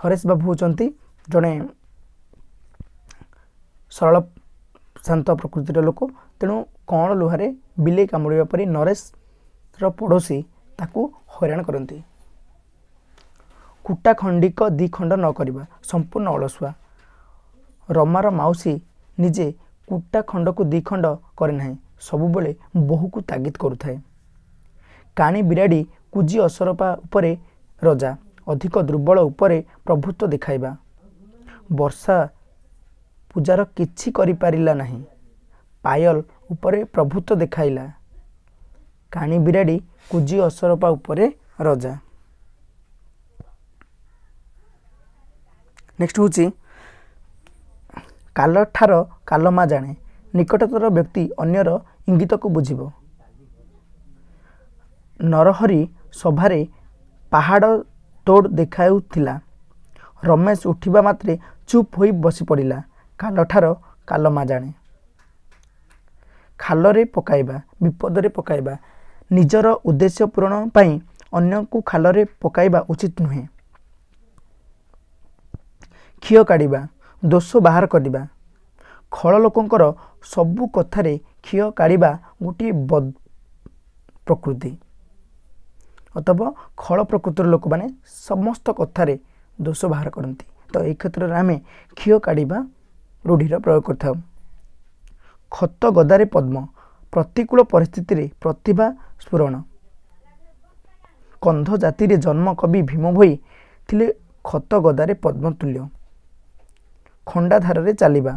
ହରେଶ ବାବୁ ହେଉଛନ୍ତି ଜଣେ ସରଳ ଶାନ୍ତ ପ୍ରକୃତିର ଲୋକ ତେଣୁ କଅଁଳ ଲୁହାରେ ବିଲେଇ କାମୁଡ଼ିବା ପରେ ନରେଶର ପଡ଼ୋଶୀ ତାକୁ ହଇରାଣ କରନ୍ତି କୁଟା ଖଣ୍ଡିକ ଦୁଇ ଖଣ୍ଡ ନ କରିବା ସମ୍ପୂର୍ଣ୍ଣ ଅଳସୁଆ ରମାର ମାଉସୀ ନିଜେ କୁଟା ଖଣ୍ଡକୁ ଦୁଇ ଖଣ୍ଡ କରେ ନାହିଁ ସବୁବେଳେ ବୋହୁକୁ ତାଗିଦ କରୁଥାଏ କାଣି ବିରାଡ଼ି କୁଜି ଅସରପା ଉପରେ ରଜା ଅଧିକ ଦୁର୍ବଳ ଉପରେ ପ୍ରଭୁତ୍ୱ ଦେଖାଇବା ବର୍ଷା ପୂଜାର କିଛି କରିପାରିଲା ନାହିଁ ପାୟଲ ଉପରେ ପ୍ରଭୁତ୍ୱ ଦେଖାଇଲା କାଣି ବିରାଡ଼ି କୁଜି ଅସରପା ଉପରେ ରଜା ନେକ୍ସଟ ହେଉଛି କାଲଠାର କାଲମା ଜାଣେ ନିକଟତର ବ୍ୟକ୍ତି ଅନ୍ୟର ଇଙ୍ଗିତକୁ ବୁଝିବ ନରହରି ସଭାରେ ପାହାଡ଼ ତୋଡ଼ ଦେଖାଉଥିଲା ରମେଶ ଉଠିବା ମାତ୍ରେ ଚୁପ୍ ହୋଇ ବସିପଡ଼ିଲା କାଲଠାର କାଲମା ଜାଣେ ଖାଲରେ ପକାଇବା ବିପଦରେ ପକାଇବା ନିଜର ଉଦ୍ଦେଶ୍ୟ ପୂରଣ ପାଇଁ ଅନ୍ୟକୁ ଖାଲରେ ପକାଇବା ଉଚିତ ନୁହେଁ କ୍ଷୟ କାଢ଼ିବା ଦୋଷ ବାହାର କରିବା ଖଳ ଲୋକଙ୍କର ସବୁ କଥାରେ କ୍ଷୀର କାଢ଼ିବା ଗୋଟିଏ ପ୍ରକୃତି ଅତବ ଖଳ ପ୍ରକୃତିର ଲୋକମାନେ ସମସ୍ତ କଥାରେ ଦୋଷ ବାହାର କରନ୍ତି ତ ଏହି କ୍ଷେତ୍ରରେ ଆମେ କ୍ଷୀର କାଢ଼ିବା ରୂଢ଼ିର ପ୍ରୟୋଗ କରିଥାଉ ଖତ ଗଦାରେ ପଦ୍ମ ପ୍ରତିକୂଳ ପରିସ୍ଥିତିରେ ପ୍ରତିଭା ସ୍ଫୁରଣ କନ୍ଧ ଜାତିରେ ଜନ୍ମ କବି ଭୀମ ଭୋଇ ଥିଲେ ଖତ ଗଦାରେ ପଦ୍ମ ତୁଲ୍ୟ ଖଣ୍ଡାଧାରରେ ଚାଲିବା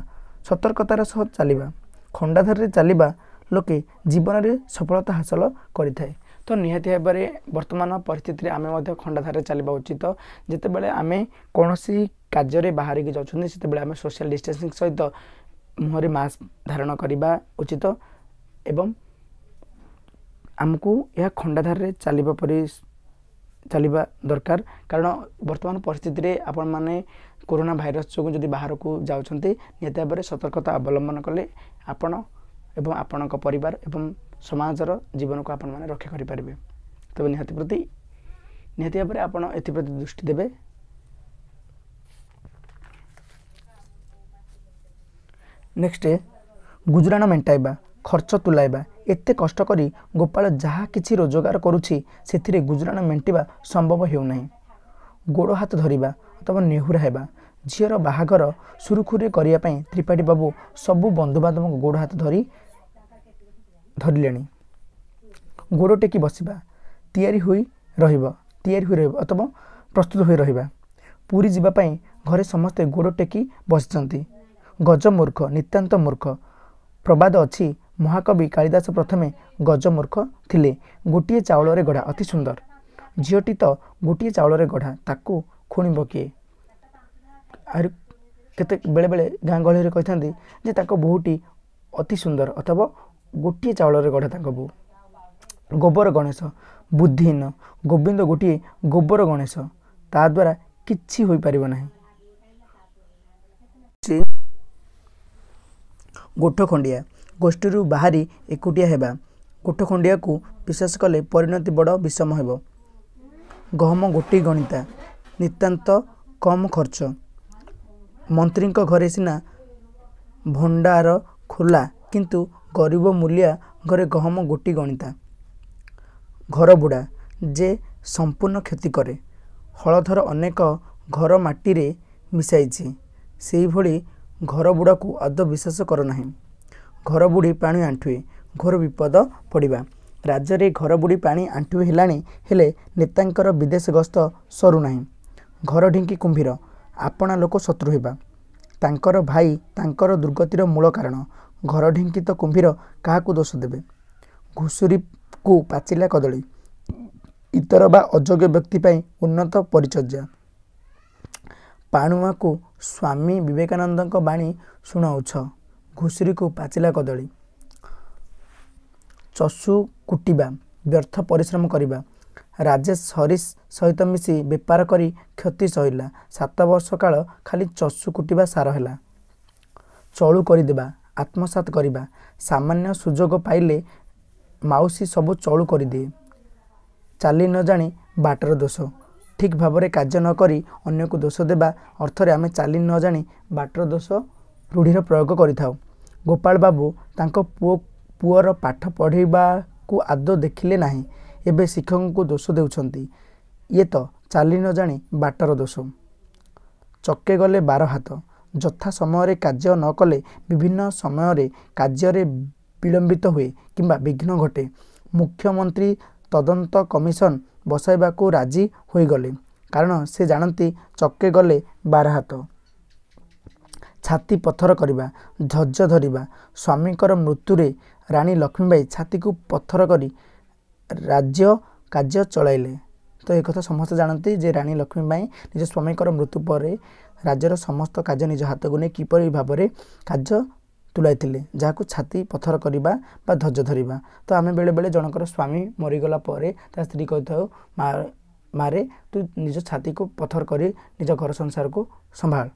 ସତର୍କତାର ସହ ଚାଲିବା ଖଣ୍ଡାଧାରରେ ଚାଲିବା ଲୋକେ ଜୀବନରେ ସଫଳତା ହାସଲ କରିଥାଏ ତ ନିହାତି ଭାବରେ ବର୍ତ୍ତମାନ ପରିସ୍ଥିତିରେ ଆମେ ମଧ୍ୟ ଖଣ୍ଡାଧାରରେ ଚାଲିବା ଉଚିତ ଯେତେବେଳେ ଆମେ କୌଣସି କାର୍ଯ୍ୟରେ ବାହାରିକି ଯାଉଛନ୍ତି ସେତେବେଳେ ଆମେ ସୋସିଆଲ ଡିଷ୍ଟାନ୍ସିଂ ସହିତ ମୁହଁରେ ମାସ୍କ ଧାରଣ କରିବା ଉଚିତ ଏବଂ ଆମକୁ ଏହା ଖଣ୍ଡାଧାରରେ ଚାଲିବା ପରି ଚାଲିବା ଦରକାର କାରଣ ବର୍ତ୍ତମାନ ପରିସ୍ଥିତିରେ ଆପଣମାନେ କରୋନା ଭାଇରସ୍ ଯୋଗୁଁ ଯଦି ବାହାରକୁ ଯାଉଛନ୍ତି ନିହାତି ଭାବରେ ସତର୍କତା ଅବଲମ୍ବନ କଲେ ଆପଣ ଏବଂ ଆପଣଙ୍କ ପରିବାର ଏବଂ ସମାଜର ଜୀବନକୁ ଆପଣମାନେ ରକ୍ଷା କରିପାରିବେ ତେବେ ନିହାତି ପ୍ରତି ନିହାତି ଭାବରେ ଆପଣ ଏଥିପ୍ରତି ଦୃଷ୍ଟି ଦେବେ ନେକ୍ସଟ ଗୁଜୁରାଣ ମେଣ୍ଟାଇବା ଖର୍ଚ୍ଚ ତୁଲାଇବା ଏତେ କଷ୍ଟ କରି ଗୋପାଳ ଯାହା କିଛି ରୋଜଗାର କରୁଛି ସେଥିରେ ଗୁଜୁରାଣ ମେଣ୍ଟିବା ସମ୍ଭବ ହେଉନାହିଁ ଗୋଡ଼ ହାତ ଧରିବା ଅଥବା ନେହୁରା ହେବା ଝିଅର ବାହାଘର ସୁରୁଖୁରୁରେ କରିବା ପାଇଁ ତ୍ରିପାଠୀ ବାବୁ ସବୁ ବନ୍ଧୁବାନ୍ଧବଙ୍କ ଗୋଡ଼ ହାତ ଧରି ଧରିଲେଣି ଗୋଡ଼ ଟେକି ବସିବା ତିଆରି ହୋଇ ରହିବ ତିଆରି ହୋଇ ରହିବ ଅଥବା ପ୍ରସ୍ତୁତ ହୋଇ ରହିବା ପୁରୀ ଯିବା ପାଇଁ ଘରେ ସମସ୍ତେ ଗୋଡ଼ ଟେକି ବସିଛନ୍ତି ଗଜମୂର୍ଖ ନିତ୍ୟାନ୍ତ ମୂର୍ଖ ପ୍ରବାଦ ଅଛି ମହାକବି କାଳିଦାସ ପ୍ରଥମେ ଗଜମୂର୍ଖ ଥିଲେ ଗୋଟିଏ ଚାଉଳରେ ଗଢ଼ା ଅତି ସୁନ୍ଦର ଝିଅଟି ତ ଗୋଟିଏ ଚାଉଳରେ ଗଢ଼ା ତାକୁ ଖୁଣିବ କିଏ ଆହୁରି କେତେ ବେଳେବେଳେ ଗାଁ ଗହଳିରେ କହିଥାନ୍ତି ଯେ ତାଙ୍କ ବୋହୂଟି ଅତି ସୁନ୍ଦର ଅଥବା ଗୋଟିଏ ଚାଉଳରେ ଗଢ଼େ ତାଙ୍କ ବୋହୁ ଗୋବର ଗଣେଶ ବୁଦ୍ଧିହୀନ ଗୋବିନ୍ଦ ଗୋଟିଏ ଗୋବର ଗଣେଶ ତା ଦ୍ୱାରା କିଛି ହୋଇପାରିବ ନାହିଁ ସେ ଗୋଠ ଖଣ୍ଡିଆ ଗୋଷ୍ଠୀରୁ ବାହାରି ଏକୁଟିଆ ହେବା ଗୋଠ ଖଣ୍ଡିଆକୁ ବିଶ୍ୱାସ କଲେ ପରିଣତି ବଡ଼ ବିଷମ ହେବ ଗହମ ଗୋଟିଏ ଗଣିତା ନିତ୍ୟାନ୍ତ କମ୍ ଖର୍ଚ୍ଚ ମନ୍ତ୍ରୀଙ୍କ ଘରେ ସିନା ଭଣ୍ଡାର ଖୋଲା କିନ୍ତୁ ଗରିବ ମୂଲିଆ ଘରେ ଗହମ ଗୋଟି ଗଣିତା ଘର ବୁଡ଼ା ଯେ ସମ୍ପୂର୍ଣ୍ଣ କ୍ଷତି କରେ ହଳଧର ଅନେକ ଘର ମାଟିରେ ମିଶାଇଛି ସେହିଭଳି ଘର ବୁଡ଼ାକୁ ଆଦୌ ବିଶ୍ୱାସ କରନାହିଁ ଘର ବୁଢ଼ୀ ପାଣି ଆଣ୍ଠୁଏ ଘୋର ବିପଦ ପଡ଼ିବା ରାଜ୍ୟରେ ଘର ବୁଢ଼ୀ ପାଣି ଆଣ୍ଠୁ ହେଲାଣି ହେଲେ ନେତାଙ୍କର ବିଦେଶ ଗସ୍ତ ସରୁନାହିଁ ଘର ଢିଙ୍କି କୁମ୍ଭୀର ଆପଣା ଲୋକ ଶତ୍ରୁ ହେବା ତାଙ୍କର ଭାଇ ତାଙ୍କର ଦୁର୍ଗତିର ମୂଳ କାରଣ ଘର ଢିଙ୍କିତ କୁମ୍ଭୀର କାହାକୁ ଦୋଷ ଦେବେ ଘୁଷୁରୀକୁ ପାଚିଲା କଦଳୀ ଇତର ବା ଅଯୋଗ୍ୟ ବ୍ୟକ୍ତି ପାଇଁ ଉନ୍ନତ ପରିଚର୍ଯ୍ୟା ପାଣୁଆକୁ ସ୍ୱାମୀ ବିବେକାନନ୍ଦଙ୍କ ବାଣୀ ଶୁଣାଉଛ ଘୁଷୁରୀକୁ ପାଚିଲା କଦଳୀ ଚଷୁ କୁଟିବା ବ୍ୟର୍ଥ ପରିଶ୍ରମ କରିବା ରାଜେଶ ହରିଶ ସହିତ ମିଶି ବେପାର କରି କ୍ଷତି ସହିଲା ସାତ ବର୍ଷ କାଳ ଖାଲି ଚଷୁ କୁଟିବା ସାର ହେଲା ଚଳୁ କରିଦେବା ଆତ୍ମସାତ କରିବା ସାମାନ୍ୟ ସୁଯୋଗ ପାଇଲେ ମାଉସୀ ସବୁ ଚଳୁ କରିଦିଏ ଚାଲି ନ ଜାଣି ବାଟର ଦୋଷ ଠିକ୍ ଭାବରେ କାର୍ଯ୍ୟ ନ କରି ଅନ୍ୟକୁ ଦୋଷ ଦେବା ଅର୍ଥରେ ଆମେ ଚାଲି ନ ଜାଣି ବାଟର ଦୋଷ ରୂଢ଼ିର ପ୍ରୟୋଗ କରିଥାଉ ଗୋପାଳ ବାବୁ ତାଙ୍କ ପୁଅ ପୁଅର ପାଠ ପଢ଼ିବାକୁ ଆଦୌ ଦେଖିଲେ ନାହିଁ ଏବେ ଶିକ୍ଷକଙ୍କୁ ଦୋଷ ଦେଉଛନ୍ତି ଇଏ ତ ଚାଲି ନ ଜାଣି ବାଟର ଦୋଷ ଚକେ ଗଲେ ବାର ହାତ ଯଥା ସମୟରେ କାର୍ଯ୍ୟ ନ କଲେ ବିଭିନ୍ନ ସମୟରେ କାର୍ଯ୍ୟରେ ବିଳମ୍ବିତ ହୁଏ କିମ୍ବା ବିଘ୍ନ ଘଟେ ମୁଖ୍ୟମନ୍ତ୍ରୀ ତଦନ୍ତ କମିଶନ ବସାଇବାକୁ ରାଜି ହୋଇଗଲେ କାରଣ ସେ ଜାଣନ୍ତି ଚକେ ଗଲେ ବାର ହାତ ଛାତି ପଥର କରିବା ଧୈର୍ଯ୍ୟ ଧରିବା ସ୍ୱାମୀଙ୍କର ମୃତ୍ୟୁରେ ରାଣୀ ଲକ୍ଷ୍ମୀବାଇ ଛାତିକୁ ପଥର କରି ରାଜ୍ୟ କାର୍ଯ୍ୟ ଚଳାଇଲେ ତ ଏକଥା ସମସ୍ତେ ଜାଣନ୍ତି ଯେ ରାଣୀ ଲକ୍ଷ୍ମୀବାଇ ନିଜ ସ୍ୱାମୀଙ୍କର ମୃତ୍ୟୁ ପରେ ରାଜ୍ୟର ସମସ୍ତ କାର୍ଯ୍ୟ ନିଜ ହାତକୁ ନେଇ କିପରି ଭାବରେ କାର୍ଯ୍ୟ ତୁଲାଇଥିଲେ ଯାହାକୁ ଛାତି ପଥର କରିବା ବା ଧୈର୍ଯ୍ୟ ଧରିବା ତ ଆମେ ବେଳେବେଳେ ଜଣଙ୍କର ସ୍ୱାମୀ ମରିଗଲା ପରେ ତା ସ୍ତ୍ରୀ କହିଥାଉ ମାରେ ତୁ ନିଜ ଛାତିକୁ ପଥର କରି ନିଜ ଘର ସଂସାରକୁ ସମ୍ଭାଳ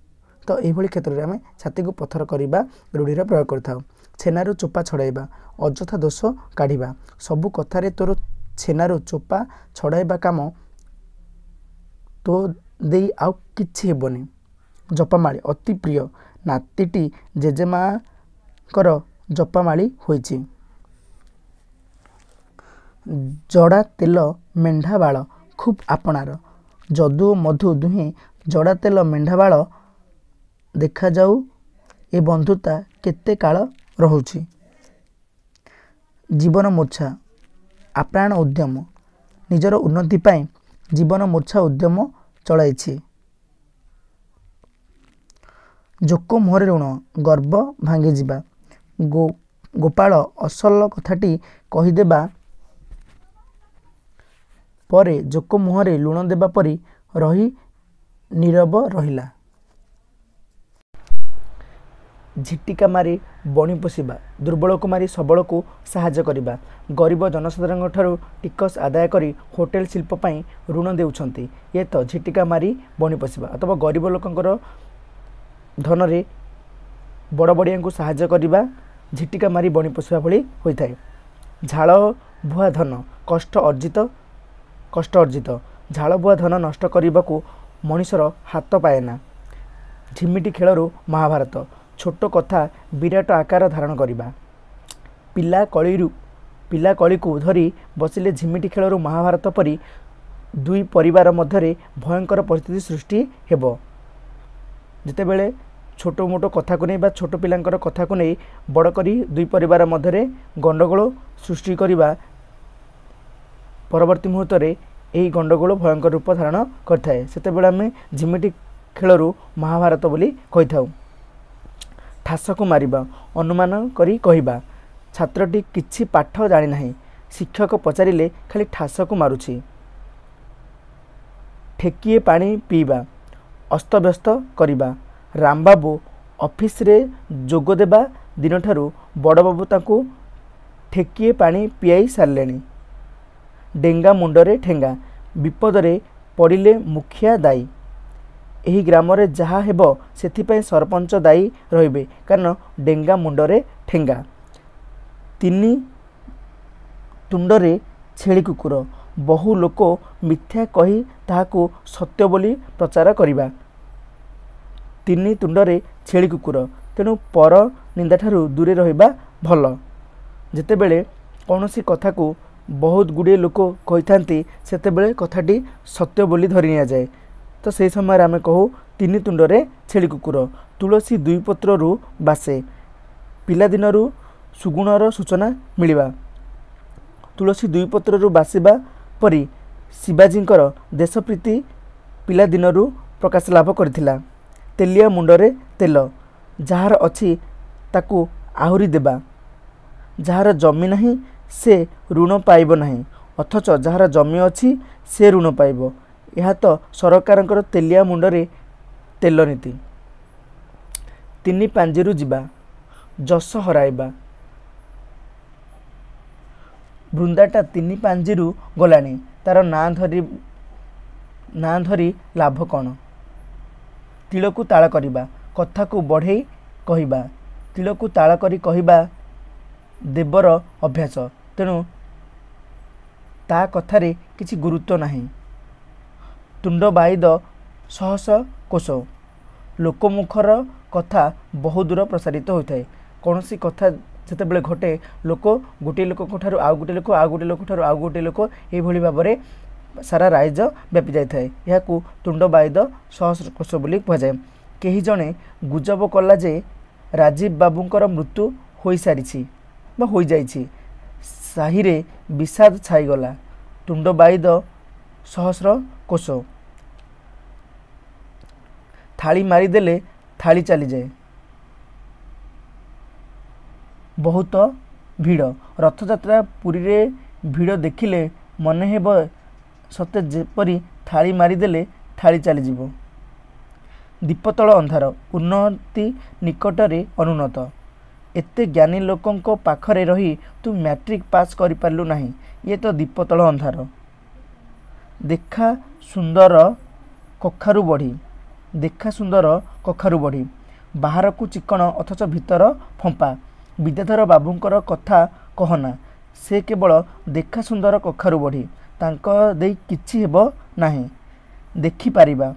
ତ ଏହିଭଳି କ୍ଷେତ୍ରରେ ଆମେ ଛାତିକୁ ପଥର କରିବା ରୂଢ଼ିର ପ୍ରୟୋଗ କରିଥାଉ ଛେନାରୁ ଚୋପା ଛଡ଼ାଇବା ଅଯଥା ଦୋଷ କାଢ଼ିବା ସବୁ କଥାରେ ତୋର ଛେନାରୁ ଚୋପା ଛଡ଼ାଇବା କାମ ତୋ ଦେଇ ଆଉ କିଛି ହେବନି ଜପାମାଳି ଅତି ପ୍ରିୟ ନାତିଟି ଜେଜେମାଙ୍କର ଜପାମାଳି ହୋଇଛି ଜଡ଼ା ତେଲ ମେଣ୍ଢା ବାଳ ଖୁବ୍ ଆପଣାର ଯଦୁଓ ମଧୁ ଦୁହେଁ ଜଡ଼ା ତେଲ ମେଣ୍ଢା ବାଳ ଦେଖାଯାଉ ଏ ବନ୍ଧୁତା କେତେ କାଳ ରହୁଛି ଜୀବନ ମୂର୍ଚ୍ଛା ଆପ୍ରାଣ ଉଦ୍ୟମ ନିଜର ଉନ୍ନତି ପାଇଁ ଜୀବନ ମୂର୍ଚ୍ଛା ଉଦ୍ୟମ ଚଳାଇଛି ଜୋକ ମୁହଁରେ ଋଣ ଗର୍ବ ଭାଙ୍ଗିଯିବା ଗୋ ଗୋପାଳ ଅସଲ କଥାଟି କହିଦେବା ପରେ ଜୋକ ମୁହଁରେ ଲୁଣ ଦେବା ପରି ରହି ନିରବ ରହିଲା ଝିଟିକା ମାରି ବଣି ପୋଷିବା ଦୁର୍ବଳକୁ ମାରି ସବଳକୁ ସାହାଯ୍ୟ କରିବା ଗରିବ ଜନସାଧାରଣଙ୍କଠାରୁ ଟିକସ ଆଦାୟ କରି ହୋଟେଲ ଶିଳ୍ପ ପାଇଁ ଋଣ ଦେଉଛନ୍ତି ଇଏ ତ ଝିଟିକା ମାରି ବଣି ପୋଷିବା ଅଥବା ଗରିବ ଲୋକଙ୍କର ଧନରେ ବଡ଼ବଡ଼ିଆଙ୍କୁ ସାହାଯ୍ୟ କରିବା ଝିଟିକା ମାରି ବଣି ପୋଷିବା ଭଳି ହୋଇଥାଏ ଝାଳ ଭୁଆ ଧନ କଷ୍ଟ ଅର୍ଜିତ କଷ୍ଟ ଅର୍ଜିତ ଝାଳ ଭୁଆ ଧନ ନଷ୍ଟ କରିବାକୁ ମଣିଷର ହାତ ପାଏନା ଝିମିଟି ଖେଳରୁ ମହାଭାରତ ଛୋଟ କଥା ବିରାଟ ଆକାର ଧାରଣ କରିବା ପିଲା କଳିରୁ ପିଲା କଳିକୁ ଧରି ବସିଲେ ଝିମିଟି ଖେଳରୁ ମହାଭାରତ ପରି ଦୁଇ ପରିବାର ମଧ୍ୟରେ ଭୟଙ୍କର ପରିସ୍ଥିତି ସୃଷ୍ଟି ହେବ ଯେତେବେଳେ ଛୋଟ ମୋଟ କଥାକୁ ନେଇ ବା ଛୋଟ ପିଲାଙ୍କର କଥାକୁ ନେଇ ବଡ଼ କରି ଦୁଇ ପରିବାର ମଧ୍ୟରେ ଗଣ୍ଡଗୋଳ ସୃଷ୍ଟି କରିବା ପରବର୍ତ୍ତୀ ମୁହୂର୍ତ୍ତରେ ଏହି ଗଣ୍ଡଗୋଳ ଭୟଙ୍କର ରୂପ ଧାରଣ କରିଥାଏ ସେତେବେଳେ ଆମେ ଝିମିଟି ଖେଳରୁ ମହାଭାରତ ବୋଲି କହିଥାଉ ଠାସକୁ ମାରିବା ଅନୁମାନ କରି କହିବା ଛାତ୍ରଟି କିଛି ପାଠ ଜାଣିନାହିଁ ଶିକ୍ଷକ ପଚାରିଲେ ଖାଲି ଠାସକୁ ମାରୁଛି ଠେକିଏ ପାଣି ପିଇବା ଅସ୍ତବ୍ୟସ୍ତ କରିବା ରାମବାବୁ ଅଫିସରେ ଯୋଗ ଦେବା ଦିନଠାରୁ ବଡ଼ବାବୁ ତାଙ୍କୁ ଠେକିଏ ପାଣି ପିଆଇ ସାରିଲେଣି ଡେଙ୍ଗା ମୁଣ୍ଡରେ ଠେଙ୍ଗା ବିପଦରେ ପଡ଼ିଲେ ମୁଖିଆ ଦାୟୀ ଏହି ଗ୍ରାମରେ ଯାହା ହେବ ସେଥିପାଇଁ ସରପଞ୍ଚ ଦାୟୀ ରହିବେ କାରଣ ଡେଙ୍ଗା ମୁଣ୍ଡରେ ଠେଙ୍ଗା ତିନି ତୁଣ୍ଡରେ ଛେଳି କୁକୁର ବହୁ ଲୋକ ମିଥ୍ୟା କହି ତାହାକୁ ସତ୍ୟ ବୋଲି ପ୍ରଚାର କରିବା ତିନି ତୁଣ୍ଡରେ ଛେଳି କୁକୁର ତେଣୁ ପର ଠାରୁ ଦୂରେ ରହିବା ଭଲ ଯେତେବେଳେ କୌଣସି କଥାକୁ ବହୁତ ଗୁଡ଼ିଏ ଲୋକ କହିଥାନ୍ତି ସେତେବେଳେ କଥାଟି ସତ୍ୟ ବୋଲି ଧରି ନିଆଯାଏ ତ ସେହି ସମୟରେ ଆମେ କହୁ ତିନି ତୁଣ୍ଡରେ ଛେଳି କୁକୁର ତୁଳସୀ ଦୁଇ ପତ୍ରରୁ ବାସେ ପିଲାଦିନରୁ ସୁଗୁଣର ସୂଚନା ମିଳିବା ତୁଳସୀ ଦୁଇ ପତ୍ରରୁ ବାସିବା ପରି ଶିବାଜୀଙ୍କର ଦେଶପ୍ରୀତି ପିଲାଦିନରୁ ପ୍ରକାଶ ଲାଭ କରିଥିଲା ତେଲିଆ ମୁଣ୍ଡରେ ତେଲ ଯାହାର ଅଛି ତାକୁ ଆହୁରି ଦେବା ଯାହାର ଜମି ନାହିଁ ସେ ଋଣ ପାଇବ ନାହିଁ ଅଥଚ ଯାହାର ଜମି ଅଛି ସେ ଋଣ ପାଇବ ଏହା ତ ସରକାରଙ୍କର ତେଲିଆ ମୁଣ୍ଡରେ ତେଲ ନୀତି ତିନି ପାଞ୍ଜିରୁ ଯିବା ଯଶ ହରାଇବା ବୃନ୍ଦାଟା ତିନି ପାଞ୍ଜିରୁ ଗଲାଣି ତାର ନାଁ ଧରି ନାଁ ଧରି ଲାଭ କ'ଣ ତିଳକୁ ତାଳ କରିବା କଥାକୁ ବଢ଼େଇ କହିବା ତିଳକୁ ତାଳ କରି କହିବା ଦେବର ଅଭ୍ୟାସ ତେଣୁ ତା କଥାରେ କିଛି ଗୁରୁତ୍ୱ ନାହିଁ ତୁଣ୍ଡ ବାଇଦ ଶହଶ କୋଷ ଲୋକମୁଖର କଥା ବହୁ ଦୂର ପ୍ରସାରିତ ହୋଇଥାଏ କୌଣସି କଥା ଯେତେବେଳେ ଘଟେ ଲୋକ ଗୋଟିଏ ଲୋକଙ୍କ ଠାରୁ ଆଉ ଗୋଟିଏ ଲୋକ ଆଉ ଗୋଟିଏ ଲୋକଠାରୁ ଆଉ ଗୋଟିଏ ଲୋକ ଏହିଭଳି ଭାବରେ ସାରା ରାଇଜ ବ୍ୟାପି ଯାଇଥାଏ ଏହାକୁ ତୁଣ୍ଡ ବାଇଦ ସହସ୍ର କୋଶ ବୋଲି କୁହାଯାଏ କେହି ଜଣେ ଗୁଜବ କଲା ଯେ ରାଜୀବ ବାବୁଙ୍କର ମୃତ୍ୟୁ ହୋଇସାରିଛି ବା ହୋଇଯାଇଛି ସାହିରେ ବିଷାଦ ଛାଇଗଲା ତୁଣ୍ଡ ବାଇଦ ସହସ୍ର କୋଷ ଥାଳି ମାରିଦେଲେ ଥାଳି ଚାଲିଯାଏ ବହୁତ ଭିଡ଼ ରଥଯାତ୍ରା ପୁରୀରେ ଭିଡ଼ ଦେଖିଲେ ମନେ ହେବ ସତେ ଯେପରି ଥାଳି ମାରିଦେଲେ ଥାଳି ଚାଲିଯିବ ଦୀପତଳ ଅନ୍ଧାର ଉନ୍ନତି ନିକଟରେ ଅନୁନ୍ନତ ଏତେ ଜ୍ଞାନୀ ଲୋକଙ୍କ ପାଖରେ ରହି ତୁ ମ୍ୟାଟ୍ରିକ୍ ପାସ୍ କରିପାରିଲୁ ନାହିଁ ଇଏ ତ ଦୀପତଳ ଅନ୍ଧାର ଦେଖା ସୁନ୍ଦର କଖାରୁ ବଢ଼ି ଦେଖା ସୁନ୍ଦର କଖାରୁ ବଢ଼ି ବାହାରକୁ ଚିକଣ ଅଥଚ ଭିତର ଫମ୍ପା ବିଦ୍ୟାଧର ବାବୁଙ୍କର କଥା କହନା ସେ କେବଳ ଦେଖା ସୁନ୍ଦର କଖାରୁ ବଢ଼ି ତାଙ୍କ ଦେଇ କିଛି ହେବ ନାହିଁ ଦେଖିପାରିବା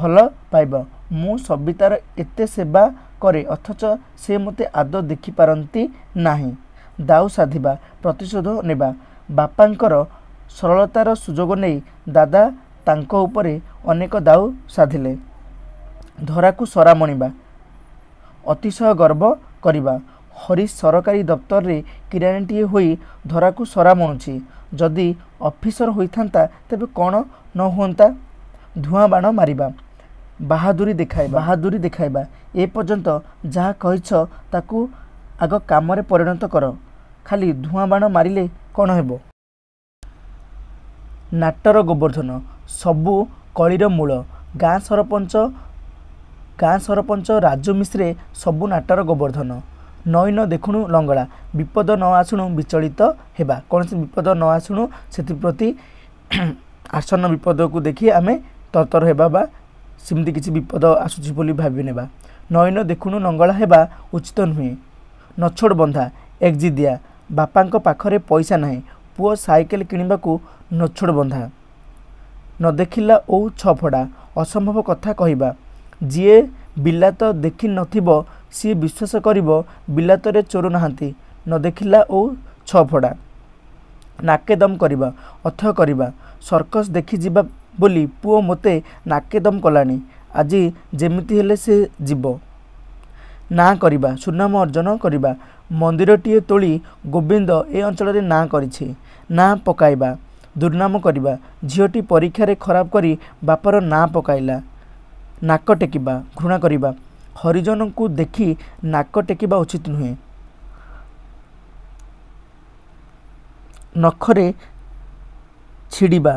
ଭଲ ପାଇବ ମୁଁ ସବିତାର ଏତେ ସେବା କରେ ଅଥଚ ସେ ମୋତେ ଆଦୌ ଦେଖିପାରନ୍ତି ନାହିଁ ଦାଉ ସାଧିବା ପ୍ରତିଶୋଧ ନେବା ବାପାଙ୍କର ସରଳତାର ସୁଯୋଗ ନେଇ ଦାଦା ତାଙ୍କ ଉପରେ ଅନେକ ଦାଉ ସାଧିଲେ ଧରାକୁ ସରାମଣିବା ଅତିଶୟ ଗର୍ବ କରିବା ହରିଶ ସରକାରୀ ଦପ୍ତରରେ କିରାଣୀଟିଏ ହୋଇ ଧରାକୁ ସରାମଣୁଛି ଯଦି ଅଫିସର ହୋଇଥାନ୍ତା ତେବେ କ'ଣ ନ ହୁଅନ୍ତା ଧୂଆଁ ବାଣ ମାରିବା ବାହାଦୁରୀ ଦେଖାଇବା ବାହାଦୁରୀ ଦେଖାଇବା ଏ ପର୍ଯ୍ୟନ୍ତ ଯାହା କହିଛ ତାକୁ ଆଗ କାମରେ ପରିଣତ କର ଖାଲି ଧୂଆଁ ବାଣ ମାରିଲେ କ'ଣ ହେବ ନାଟର ଗୋବର୍ଦ୍ଧନ ସବୁ କଳିର ମୂଳ ଗାଁ ସରପଞ୍ଚ ଗାଁ ସରପଞ୍ଚ ରାଜୁ ମିଶ୍ରେ ସବୁ ନାଟର ଗୋବର୍ଦ୍ଧନ ନଈ ନ ଦେଖୁଣୁ ଲଙ୍ଗଳା ବିପଦ ନ ଆସୁଣୁ ବିଚଳିତ ହେବା କୌଣସି ବିପଦ ନ ଆସୁଣୁ ସେଥିପ୍ରତି ଆସନ୍ନ ବିପଦକୁ ଦେଖି ଆମେ ତରତର ହେବା ବା ସେମିତି କିଛି ବିପଦ ଆସୁଛି ବୋଲି ଭାବି ନେବା ନ ଦେଖୁଣୁ ଲଙ୍ଗଳା ହେବା ଉଚିତ ନୁହେଁ ନଛୋଡ଼ ବନ୍ଧା ଏକ୍ଜି ଦିଆ ବାପାଙ୍କ ପାଖରେ ପଇସା ନାହିଁ ପୁଅ ସାଇକେଲ କିଣିବାକୁ ନଛୋଡ଼ ବନ୍ଧା ନ ଦେଖିଲା ଓ ଛଫଡ଼ା ଅସମ୍ଭବ କଥା କହିବା ଯିଏ ବିଲାତ ଦେଖି ନଥିବ ସିଏ ବିଶ୍ୱାସ କରିବ ବିଲାତରେ ଚୋର ନାହାନ୍ତି ନ ଦେଖିଲା ଓ ଛଫଡ଼ା ନାକେ ଦମ୍ କରିବା ଅଥୟ କରିବା ସର୍କସ୍ ଦେଖିଯିବା ବୋଲି ପୁଅ ମୋତେ ନାକେ ଦମ୍ କଲାଣି ଆଜି ଯେମିତି ହେଲେ ସେ ଯିବ ନାଁ କରିବା ସୁନାମ ଅର୍ଜନ କରିବା ମନ୍ଦିରଟିଏ ତୋଳି ଗୋବିନ୍ଦ ଏ ଅଞ୍ଚଳରେ ନାଁ କରିଛି ନାଁ ପକାଇବା ଦୁର୍ନାମ କରିବା ଝିଅଟି ପରୀକ୍ଷାରେ ଖରାପ କରି ବାପାର ନାଁ ପକାଇଲା ନାକ ଟେକିବା ଘୃଣା କରିବା ହରିଜନଙ୍କୁ ଦେଖି ନାକ ଟେକିବା ଉଚିତ ନୁହେଁ ନଖରେ ଛିଡ଼ିବା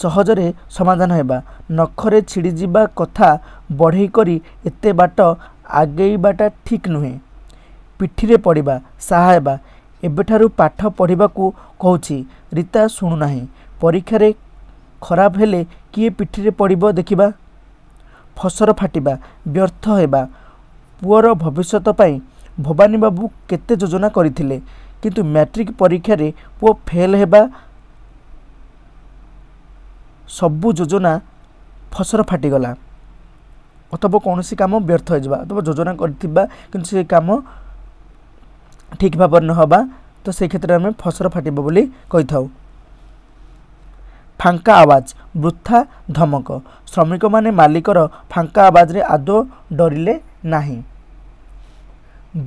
ସହଜରେ ସମାଧାନ ହେବା ନଖରେ ଛିଡ଼ିଯିବା କଥା ବଢ଼େଇ କରି ଏତେ ବାଟ ଆଗେଇବାଟା ଠିକ୍ ନୁହେଁ ପିଠିରେ ପଡ଼ିବା ସାହା ହେବା ଏବେଠାରୁ ପାଠ ପଢ଼ିବାକୁ କହୁଛି ରୀତା ଶୁଣୁନାହିଁ ପରୀକ୍ଷାରେ ଖରାପ ହେଲେ କିଏ ପିଠିରେ ପଡ଼ିବ ଦେଖିବା ଫସର ଫାଟିବା ବ୍ୟର୍ଥ ହେବା ପୁଅର ଭବିଷ୍ୟତ ପାଇଁ ଭବାନୀ ବାବୁ କେତେ ଯୋଜନା କରିଥିଲେ କିନ୍ତୁ ମ୍ୟାଟ୍ରିକ୍ ପରୀକ୍ଷାରେ ପୁଅ ଫେଲ୍ ହେବା ସବୁ ଯୋଜନା ଫସର ଫାଟିଗଲା ଅଥବା କୌଣସି କାମ ବ୍ୟର୍ଥ ହୋଇଯିବା ଅଥବା ଯୋଜନା କରିଥିବା କିନ୍ତୁ ସେ କାମ ଠିକ୍ ଭାବରେ ନହେବା ତ ସେ କ୍ଷେତ୍ରରେ ଆମେ ଫସର ଫାଟିବ ବୋଲି କହିଥାଉ ଫାଙ୍କା ଆବାଜ ବୃଥା ଧମକ ଶ୍ରମିକମାନେ ମାଲିକର ଫାଙ୍କା ଆବାଜରେ ଆଦୌ ଡରିଲେ ନାହିଁ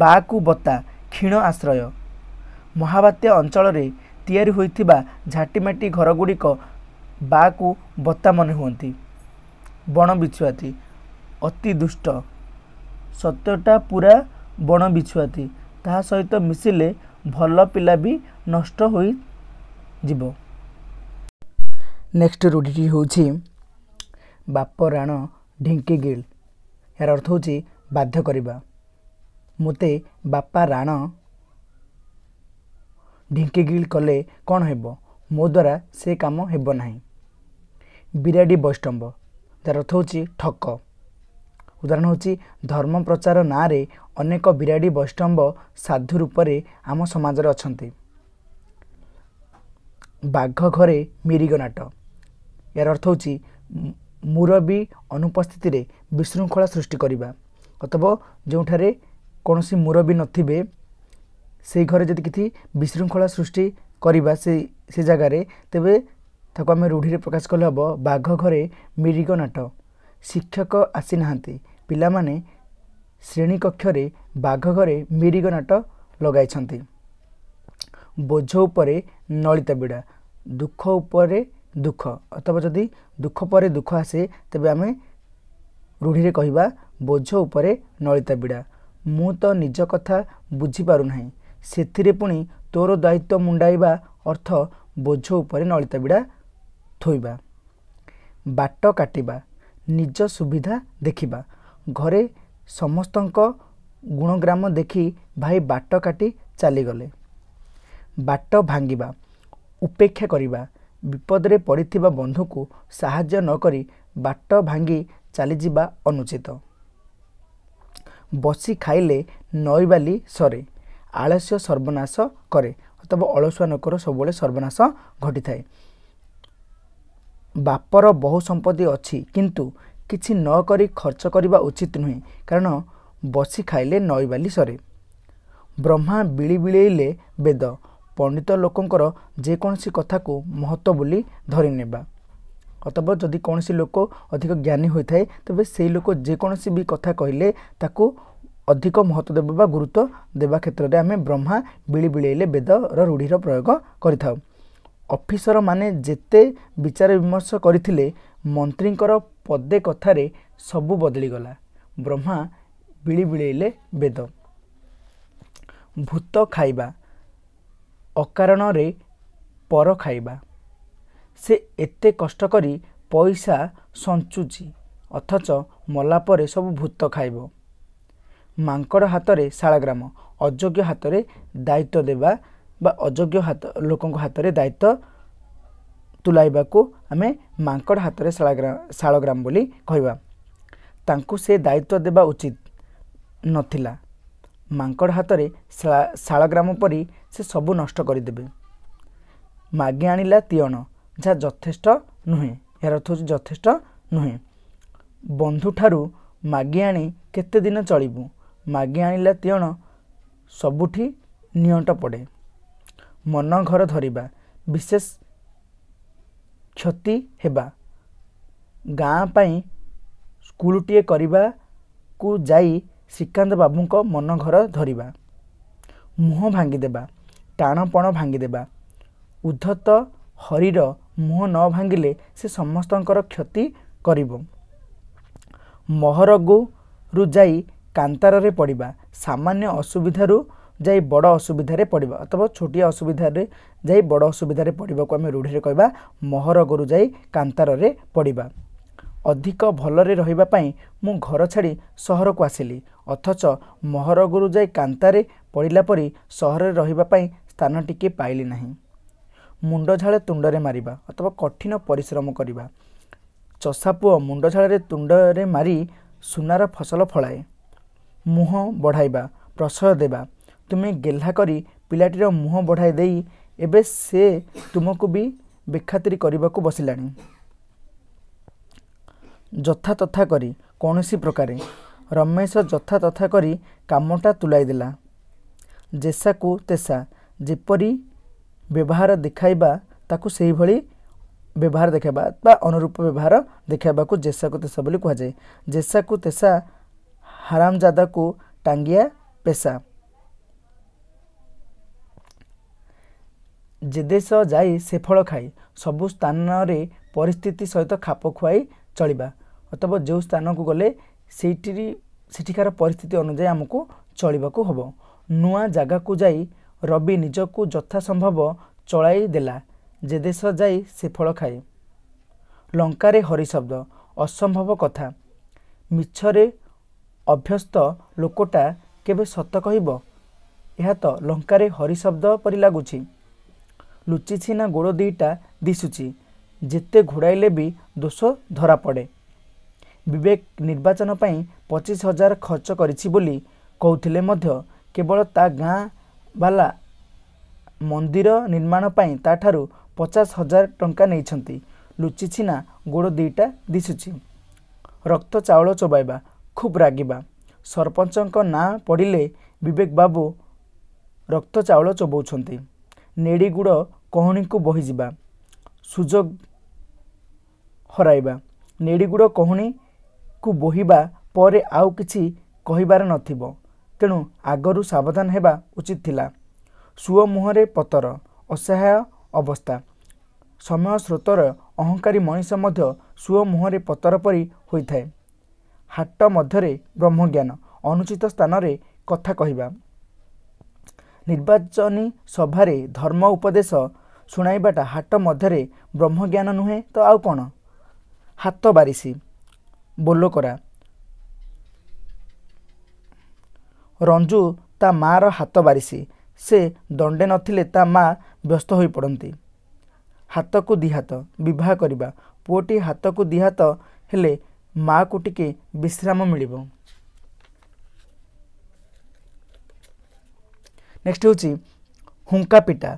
ବାକୁ ବତା କ୍ଷୀଣ ଆଶ୍ରୟ ମହାବାତ୍ୟା ଅଞ୍ଚଳରେ ତିଆରି ହୋଇଥିବା ଝାଟିମାଟି ଘରଗୁଡ଼ିକ ବାକୁ ବତା ମନେ ହୁଅନ୍ତି ବଣ ବିଛୁଆତି ଅତି ଦୁଷ୍ଟ ସତ୍ୟଟା ପୁରା ବଣ ବିଛୁଆତି ତାହା ସହିତ ମିଶିଲେ ଭଲ ପିଲା ବି ନଷ୍ଟ ହୋଇଯିବ ନେକ୍ସଟ ରୂଢ଼ିଟି ହେଉଛି ବାପ ରାଣ ଢିଙ୍କି ଗିଲ୍ ଏହାର ଅର୍ଥ ହେଉଛି ବାଧ୍ୟ କରିବା ମୋତେ ବାପା ରାଣ ଢିଙ୍କି ଗିଲ୍ କଲେ କ'ଣ ହେବ ମୋ ଦ୍ୱାରା ସେ କାମ ହେବ ନାହିଁ ବିରାଡ଼ି ବୈଷ୍ଣବ ଯାହାର ଅର୍ଥ ହେଉଛି ଠକ ଉଦାହରଣ ହେଉଛି ଧର୍ମ ପ୍ରଚାର ନାଁରେ ଅନେକ ବିରାଡ଼ି ବୈଷ୍ଣବ ସାଧୁ ରୂପରେ ଆମ ସମାଜରେ ଅଛନ୍ତି ବାଘ ଘରେ ମିରିଗ ନାଟ ଏହାର ଅର୍ଥ ହେଉଛି ମୁରବୀ ଅନୁପସ୍ଥିତିରେ ବିଶୃଙ୍ଖଳା ସୃଷ୍ଟି କରିବା ଅଥବା ଯେଉଁଠାରେ କୌଣସି ମୁରବୀ ନଥିବେ ସେହି ଘରେ ଯଦି କିଛି ବିଶୃଙ୍ଖଳା ସୃଷ୍ଟି କରିବା ସେ ସେ ଜାଗାରେ ତେବେ ତାକୁ ଆମେ ରୂଢ଼ିରେ ପ୍ରକାଶ କଲେ ହେବ ବାଘ ଘରେ ମିରିଗ ନାଟ ଶିକ୍ଷକ ଆସିନାହାନ୍ତି ପିଲାମାନେ ଶ୍ରେଣୀକକ୍ଷରେ ବାଘ ଘରେ ମିରିଗ ନାଟ ଲଗାଇଛନ୍ତି ବୋଝ ଉପରେ ନଳିତା ବିଡ଼ା ଦୁଃଖ ଉପରେ ଦୁଃଖ ଅଥବା ଯଦି ଦୁଃଖ ପରେ ଦୁଃଖ ଆସେ ତେବେ ଆମେ ରୂଢ଼ିରେ କହିବା ବୋଝ ଉପରେ ନଳିତା ବିଡ଼ା ମୁଁ ତ ନିଜ କଥା ବୁଝିପାରୁନାହିଁ ସେଥିରେ ପୁଣି ତୋର ଦାୟିତ୍ୱ ମୁଣ୍ଡାଇବା ଅର୍ଥ ବୋଝ ଉପରେ ନଳିତା ବିଡ଼ା ଥୋଇବା ବାଟ କାଟିବା ନିଜ ସୁବିଧା ଦେଖିବା ଘରେ ସମସ୍ତଙ୍କ ଗୁଣଗ୍ରାମ ଦେଖି ଭାଇ ବାଟ କାଟି ଚାଲିଗଲେ ବାଟ ଭାଙ୍ଗିବା ଉପେକ୍ଷା କରିବା ବିପଦରେ ପଡ଼ିଥିବା ବନ୍ଧୁକୁ ସାହାଯ୍ୟ ନକରି ବାଟ ଭାଙ୍ଗି ଚାଲିଯିବା ଅନୁଚିତ ବସି ଖାଇଲେ ନଈ ବାଲି ସରେ ଆଳସ୍ୟ ସର୍ବନାଶ କରେ ଅଥବା ଅଳସୁଆ ନକର ସବୁବେଳେ ସର୍ବନାଶ ଘଟିଥାଏ ବାପର ବହୁ ସମ୍ପତ୍ତି ଅଛି କିନ୍ତୁ କିଛି ନ କରି ଖର୍ଚ୍ଚ କରିବା ଉଚିତ ନୁହେଁ କାରଣ ବସି ଖାଇଲେ ନଈ ବାଲି ସରେ ବ୍ରହ୍ମା ବିଳି ବିଳେଇଲେ ବେଦ ପଣ୍ଡିତ ଲୋକଙ୍କର ଯେକୌଣସି କଥାକୁ ମହତ୍ଵ ବୋଲି ଧରିନେବା ନେବା ଅଥବା ଯଦି କୌଣସି ଲୋକ ଅଧିକ ଜ୍ଞାନୀ ହୋଇଥାଏ ତେବେ ସେହି ଲୋକ ଯେକୌଣସି ବି କଥା କହିଲେ ତାକୁ ଅଧିକ ମହତ୍ଵ ଦେବା ବା ଗୁରୁତ୍ୱ ଦେବା କ୍ଷେତ୍ରରେ ଆମେ ବ୍ରହ୍ମା ବିଳି ବିଳେଇଲେ ବେଦର ରୂଢ଼ିର ପ୍ରୟୋଗ କରିଥାଉ ଅଫିସରମାନେ ଯେତେ ବିଚାର ବିମର୍ଶ କରିଥିଲେ ମନ୍ତ୍ରୀଙ୍କର ପଦେ କଥାରେ ସବୁ ବଦଳିଗଲା ବ୍ରହ୍ମା ବିଳି ବିଳେଇଲେ ବେଦ ଭୂତ ଖାଇବା ଅକାରଣରେ ପର ଖାଇବା ସେ ଏତେ କଷ୍ଟ କରି ପଇସା ସଞ୍ଚୁଛି ଅଥଚ ମଲା ପରେ ସବୁ ଭୂତ ଖାଇବ ମାଙ୍କଡ଼ ହାତରେ ଶାଳଗ୍ରାମ ଅଯୋଗ୍ୟ ହାତରେ ଦାୟିତ୍ୱ ଦେବା ବା ଅଯୋଗ୍ୟ ହାତ ଲୋକଙ୍କ ହାତରେ ଦାୟିତ୍ୱ ତୁଲାଇବାକୁ ଆମେ ମାଙ୍କଡ଼ ହାତରେ ଶାଳଗ୍ରା ଶାଳଗ୍ରାମ ବୋଲି କହିବା ତାଙ୍କୁ ସେ ଦାୟିତ୍ୱ ଦେବା ଉଚିତ ନଥିଲା ମାଙ୍କଡ଼ ହାତରେ ଶାଳଗ୍ରାମ ପରି ସେ ସବୁ ନଷ୍ଟ କରିଦେବେ ମାଗି ଆଣିଲା ତିଅଣ ଯାହା ଯଥେଷ୍ଟ ନୁହେଁ ଏହାର ଅର୍ଥ ହେଉଛି ଯଥେଷ୍ଟ ନୁହେଁ ବନ୍ଧୁଠାରୁ ମାଗି ଆଣି କେତେ ଦିନ ଚଳିବୁ ମାଗି ଆଣିଲା ତିଅଣ ସବୁଠି ନିଅଣ୍ଟ ପଡ଼େ ମନ ଘର ଧରିବା ବିଶେଷ କ୍ଷତି ହେବା ଗାଁ ପାଇଁ ସ୍କୁଲଟିଏ କରିବାକୁ ଯାଇ ଶ୍ରୀକାନ୍ତ ବାବୁଙ୍କ ମନ ଘର ଧରିବା ମୁହଁ ଭାଙ୍ଗିଦେବା ଟାଣପଣ ଭାଙ୍ଗିଦେବା ଉଦ୍ଧତ ହରିର ମୁହଁ ନ ଭାଙ୍ଗିଲେ ସେ ସମସ୍ତଙ୍କର କ୍ଷତି କରିବ ମହରଗୁରୁ ଯାଇ କାନ୍ତାରରେ ପଡ଼ିବା ସାମାନ୍ୟ ଅସୁବିଧାରୁ ଯାଇ ବଡ଼ ଅସୁବିଧାରେ ପଡ଼ିବା ଅଥବା ଛୋଟିଆ ଅସୁବିଧାରେ ଯାଇ ବଡ଼ ଅସୁବିଧାରେ ପଡ଼ିବାକୁ ଆମେ ରୂଢ଼ିରେ କହିବା ମହରଗରୁ ଯାଇ କାନ୍ତାରରେ ପଡ଼ିବା ଅଧିକ ଭଲରେ ରହିବା ପାଇଁ ମୁଁ ଘର ଛାଡ଼ି ସହରକୁ ଆସିଲି ଅଥଚ ମହରଗୁରୁ ଯାଇ କାନ୍ତାରେ ପଡ଼ିଲା ପରି ସହରରେ ରହିବା ପାଇଁ ସ୍ଥାନ ଟିକିଏ ପାଇଲି ନାହିଁ ମୁଣ୍ଡ ଝାଳେ ତୁଣ୍ଡରେ ମାରିବା ଅଥବା କଠିନ ପରିଶ୍ରମ କରିବା ଚଷା ପୁଅ ମୁଣ୍ଡ ଝାଳରେ ତୁଣ୍ଡରେ ମାରି ସୁନାର ଫସଲ ଫଳାଏ ମୁହଁ ବଢ଼ାଇବା ପ୍ରଶୟ ଦେବା ତୁମେ ଗେହ୍ଲା କରି ପିଲାଟିର ମୁହଁ ବଢ଼ାଇ ଦେଇ ଏବେ ସେ ତୁମକୁ ବି ବେଖାତିରି କରିବାକୁ ବସିଲାଣି ଯଥା ତଥା କରି କୌଣସି ପ୍ରକାରେ ରମେଶ ଯଥା ତଥା କରି କାମଟା ତୁଲାଇ ଦେଲା ଯେସାକୁ ତେସା ଯେପରି ବ୍ୟବହାର ଦେଖାଇବା ତାକୁ ସେହିଭଳି ବ୍ୟବହାର ଦେଖାଇବା ବା ଅନୁରୂପ ବ୍ୟବହାର ଦେଖାଇବାକୁ ଯେସାକୁ ତେସା ବୋଲି କୁହାଯାଏ ଯେସାକୁ ତେସା ହାରାମଜାଦାକୁ ଟାଙ୍ଗିଆ ପେଶା ଯେ ଦେଶ ଯାଇ ସେ ଫଳ ଖାଇ ସବୁ ସ୍ଥାନରେ ପରିସ୍ଥିତି ସହିତ ଖାପ ଖୁଆଇ ଚଳିବା ଅଥବା ଯେଉଁ ସ୍ଥାନକୁ ଗଲେ ସେଇଠି ସେଠିକାର ପରିସ୍ଥିତି ଅନୁଯାୟୀ ଆମକୁ ଚଳିବାକୁ ହେବ ନୂଆ ଜାଗାକୁ ଯାଇ ରବି ନିଜକୁ ଯଥାସମ୍ଭବ ଚଳାଇ ଦେଲା ଯେ ଦେଶ ଯାଇ ସେ ଫଳ ଖାଏ ଲଙ୍କାରେ ହରିଶବ୍ଦ ଅସମ୍ଭବ କଥା ମିଛରେ ଅଭ୍ୟସ୍ତ ଲୋକଟା କେବେ ସତ କହିବ ଏହା ତ ଲଙ୍କାରେ ହରିଶବ୍ଦ ପରି ଲାଗୁଛି ଲୁଚିଛି ନା ଗୋଡ଼ ଦୁଇଟା ଦିଶୁଛି ଯେତେ ଘୋଡ଼ାଇଲେ ବି ଦୋଷ ଧରାପଡ଼େ ବିବେକ ନିର୍ବାଚନ ପାଇଁ ପଚିଶ ହଜାର ଖର୍ଚ୍ଚ କରିଛି ବୋଲି କହୁଥିଲେ ମଧ୍ୟ କେବଳ ତା ଗାଁ ବାଲା ମନ୍ଦିର ନିର୍ମାଣ ପାଇଁ ତାଠାରୁ ପଚାଶ ହଜାର ଟଙ୍କା ନେଇଛନ୍ତି ଲୁଚି ଛିନା ଗୋଡ଼ ଦୁଇଟା ଦିଶୁଛି ରକ୍ତ ଚାଉଳ ଚୋବାଇବା ଖୁବ୍ ରାଗିବା ସରପଞ୍ଚଙ୍କ ନାଁ ପଡ଼ିଲେ ବିବେକ ବାବୁ ରକ୍ତ ଚାଉଳ ଚୋବଉଛନ୍ତି ନେଡ଼ିଗୁଡ଼ କହୁଣୀକୁ ବହିଯିବା ସୁଯୋଗ ହରାଇବା ନେଡ଼ିଗୁଡ଼ କହୁଣୀ କୁ ବୋହିବା ପରେ ଆଉ କିଛି କହିବାର ନଥିବ ତେଣୁ ଆଗରୁ ସାବଧାନ ହେବା ଉଚିତ ଥିଲା ସୁଅ ମୁହଁରେ ପତର ଅସହାୟ ଅବସ୍ଥା ସମୟ ସ୍ରୋତର ଅହଙ୍କାରୀ ମଣିଷ ମଧ୍ୟ ସୁଅ ମୁହଁରେ ପତର ପରି ହୋଇଥାଏ ହାଟ ମଧ୍ୟରେ ବ୍ରହ୍ମଜ୍ଞାନ ଅନୁଚିତ ସ୍ଥାନରେ କଥା କହିବା ନିର୍ବାଚନୀ ସଭାରେ ଧର୍ମ ଉପଦେଶ ଶୁଣାଇବାଟା ହାଟ ମଧ୍ୟରେ ବ୍ରହ୍ମଜ୍ଞାନ ନୁହେଁ ତ ଆଉ କ'ଣ ହାତ ବାରିଶି ବୋଲୋ କରା ରଞ୍ଜୁ ତା ମାଆର ହାତ ବାରିସି ସେ ଦଣ୍ଡେ ନଥିଲେ ତା ମା ବ୍ୟସ୍ତ ହୋଇପଡ଼ନ୍ତି ହାତକୁ ଦିହାତ ବିବାହ କରିବା ପୁଅଟି ହାତକୁ ଦିହାତ ହେଲେ ମାଆକୁ ଟିକେ ବିଶ୍ରାମ ମିଳିବ ନେକ୍ସଟ ହେଉଛି ହୁଙ୍କା ପିଟା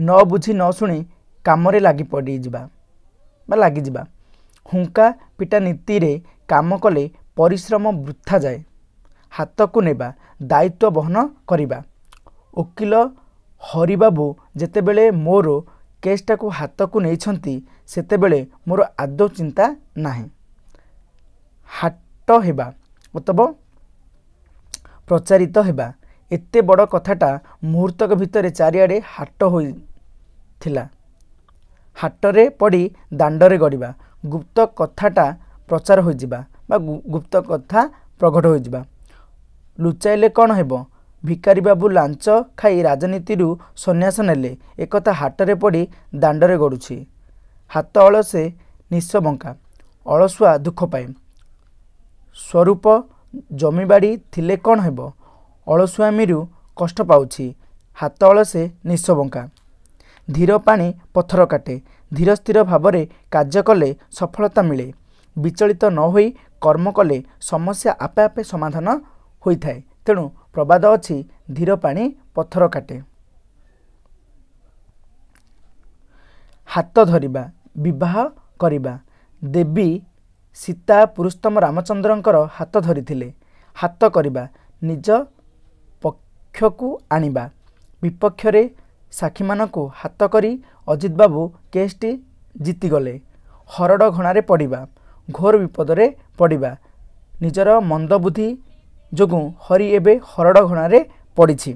ନ ବୁଝି ନ ଶୁଣି କାମରେ ଲାଗି ପଡ଼ିଯିବା ବା ଲାଗିଯିବା ହୁଙ୍କା ପିଟା ନୀତିରେ କାମ କଲେ ପରିଶ୍ରମ ବୃଥା ଯାଏ ହାତକୁ ନେବା ଦାୟିତ୍ୱ ବହନ କରିବା ଓକିଲ ହରିବାବୁ ଯେତେବେଳେ ମୋର କେସ୍ଟାକୁ ହାତକୁ ନେଇଛନ୍ତି ସେତେବେଳେ ମୋର ଆଦୌ ଚିନ୍ତା ନାହିଁ ହାଟ ହେବା ଅଥବା ପ୍ରଚାରିତ ହେବା ଏତେ ବଡ଼ କଥାଟା ମୁହୂର୍ତ୍ତକ ଭିତରେ ଚାରିଆଡ଼େ ହାଟ ହୋଇଥିଲା ହାଟରେ ପଡ଼ି ଦାଣ୍ଡରେ ଗଡ଼ିବା ଗୁପ୍ତ କଥାଟା ପ୍ରଚାର ହୋଇଯିବା ବା ଗୁପ୍ତ କଥା ପ୍ରଘଟ ହୋଇଯିବା ଲୁଚାଇଲେ କ'ଣ ହେବ ଭିକାରୀ ବାବୁ ଲାଞ୍ଚ ଖାଇ ରାଜନୀତିରୁ ସନ୍ନ୍ୟାସ ନେଲେ ଏକଥା ହାଟରେ ପଡ଼ି ଦାଣ୍ଡରେ ଗଡ଼ୁଛି ହାତ ଅଳସେ ନିଶ ବଙ୍କା ଅଳସୁଆ ଦୁଃଖ ପାଏ ସ୍ୱରୂପ ଜମିବାଡ଼ି ଥିଲେ କ'ଣ ହେବ ଅଳସୁଆମିରୁ କଷ୍ଟ ପାଉଛି ହାତ ଅଳସେ ନିଶ ବଙ୍କା ଧୀର ପାଣି ପଥର କାଟେ ଧୀର ସ୍ଥିର ଭାବରେ କାର୍ଯ୍ୟ କଲେ ସଫଳତା ମିଳେ ବିଚଳିତ ନ ହୋଇ କର୍ମ କଲେ ସମସ୍ୟା ଆପେ ଆପେ ସମାଧାନ ହୋଇଥାଏ ତେଣୁ ପ୍ରବାଦ ଅଛି ଧୀର ପାଣି ପଥର କାଟେ ହାତ ଧରିବା ବିବାହ କରିବା ଦେବୀ ସୀତା ପୁରୁଷୋତ୍ତମ ରାମଚନ୍ଦ୍ରଙ୍କର ହାତ ଧରିଥିଲେ ହାତ କରିବା ନିଜ ପକ୍ଷକୁ ଆଣିବା ବିପକ୍ଷରେ ସାକ୍ଷୀମାନଙ୍କୁ ହାତ କରି ଅଜିତ ବାବୁ କେସ୍ଟି ଜିତିଗଲେ ହରଡ଼ ଘଣାରେ ପଡ଼ିବା ଘୋର ବିପଦରେ ପଡ଼ିବା ନିଜର ମନ୍ଦବୁଦ୍ଧି ଯୋଗୁଁ ହରି ଏବେ ହରଡ଼ ଘଣାରେ ପଡ଼ିଛି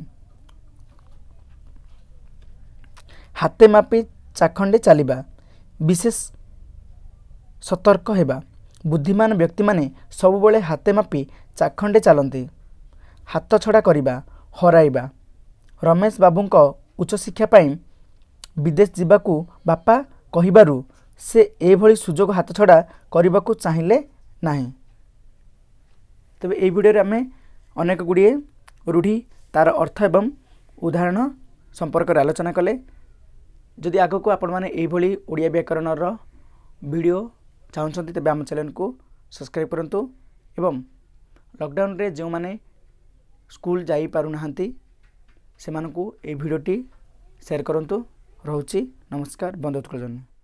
ହାତେ ମାପି ଚାଖଣ୍ଡେ ଚାଲିବା ବିଶେଷ ସତର୍କ ହେବା ବୁଦ୍ଧିମାନ ବ୍ୟକ୍ତିମାନେ ସବୁବେଳେ ହାତେ ମାପି ଚାଖଣ୍ଡେ ଚାଲନ୍ତି ହାତ ଛଡ଼ା କରିବା ହରାଇବା ରମେଶ ବାବୁଙ୍କ ଉଚ୍ଚଶିକ୍ଷା ପାଇଁ ବିଦେଶ ଯିବାକୁ ବାପା କହିବାରୁ ସେ ଏଭଳି ସୁଯୋଗ ହାତଛଡ଼ା କରିବାକୁ ଚାହିଁଲେ ନାହିଁ ତେବେ ଏହି ଭିଡ଼ିଓରେ ଆମେ ଅନେକ ଗୁଡ଼ିଏ ରୂଢ଼ି ତା'ର ଅର୍ଥ ଏବଂ ଉଦାହରଣ ସମ୍ପର୍କରେ ଆଲୋଚନା କଲେ ଯଦି ଆଗକୁ ଆପଣମାନେ ଏହିଭଳି ଓଡ଼ିଆ ବ୍ୟାକରଣର ଭିଡ଼ିଓ ଚାହୁଁଛନ୍ତି ତେବେ ଆମ ଚ୍ୟାନେଲ୍କୁ ସବସ୍କ୍ରାଇବ୍ କରନ୍ତୁ ଏବଂ ଲକଡାଉନରେ ଯେଉଁମାନେ ସ୍କୁଲ ଯାଇପାରୁନାହାନ୍ତି ସେମାନଙ୍କୁ ଏହି ଭିଡ଼ିଓଟି ସେୟାର କରନ୍ତୁ ରହୁଛି ନମସ୍କାର ବନ୍ଧୁ ଉତ୍କଳଜନ୍ୟ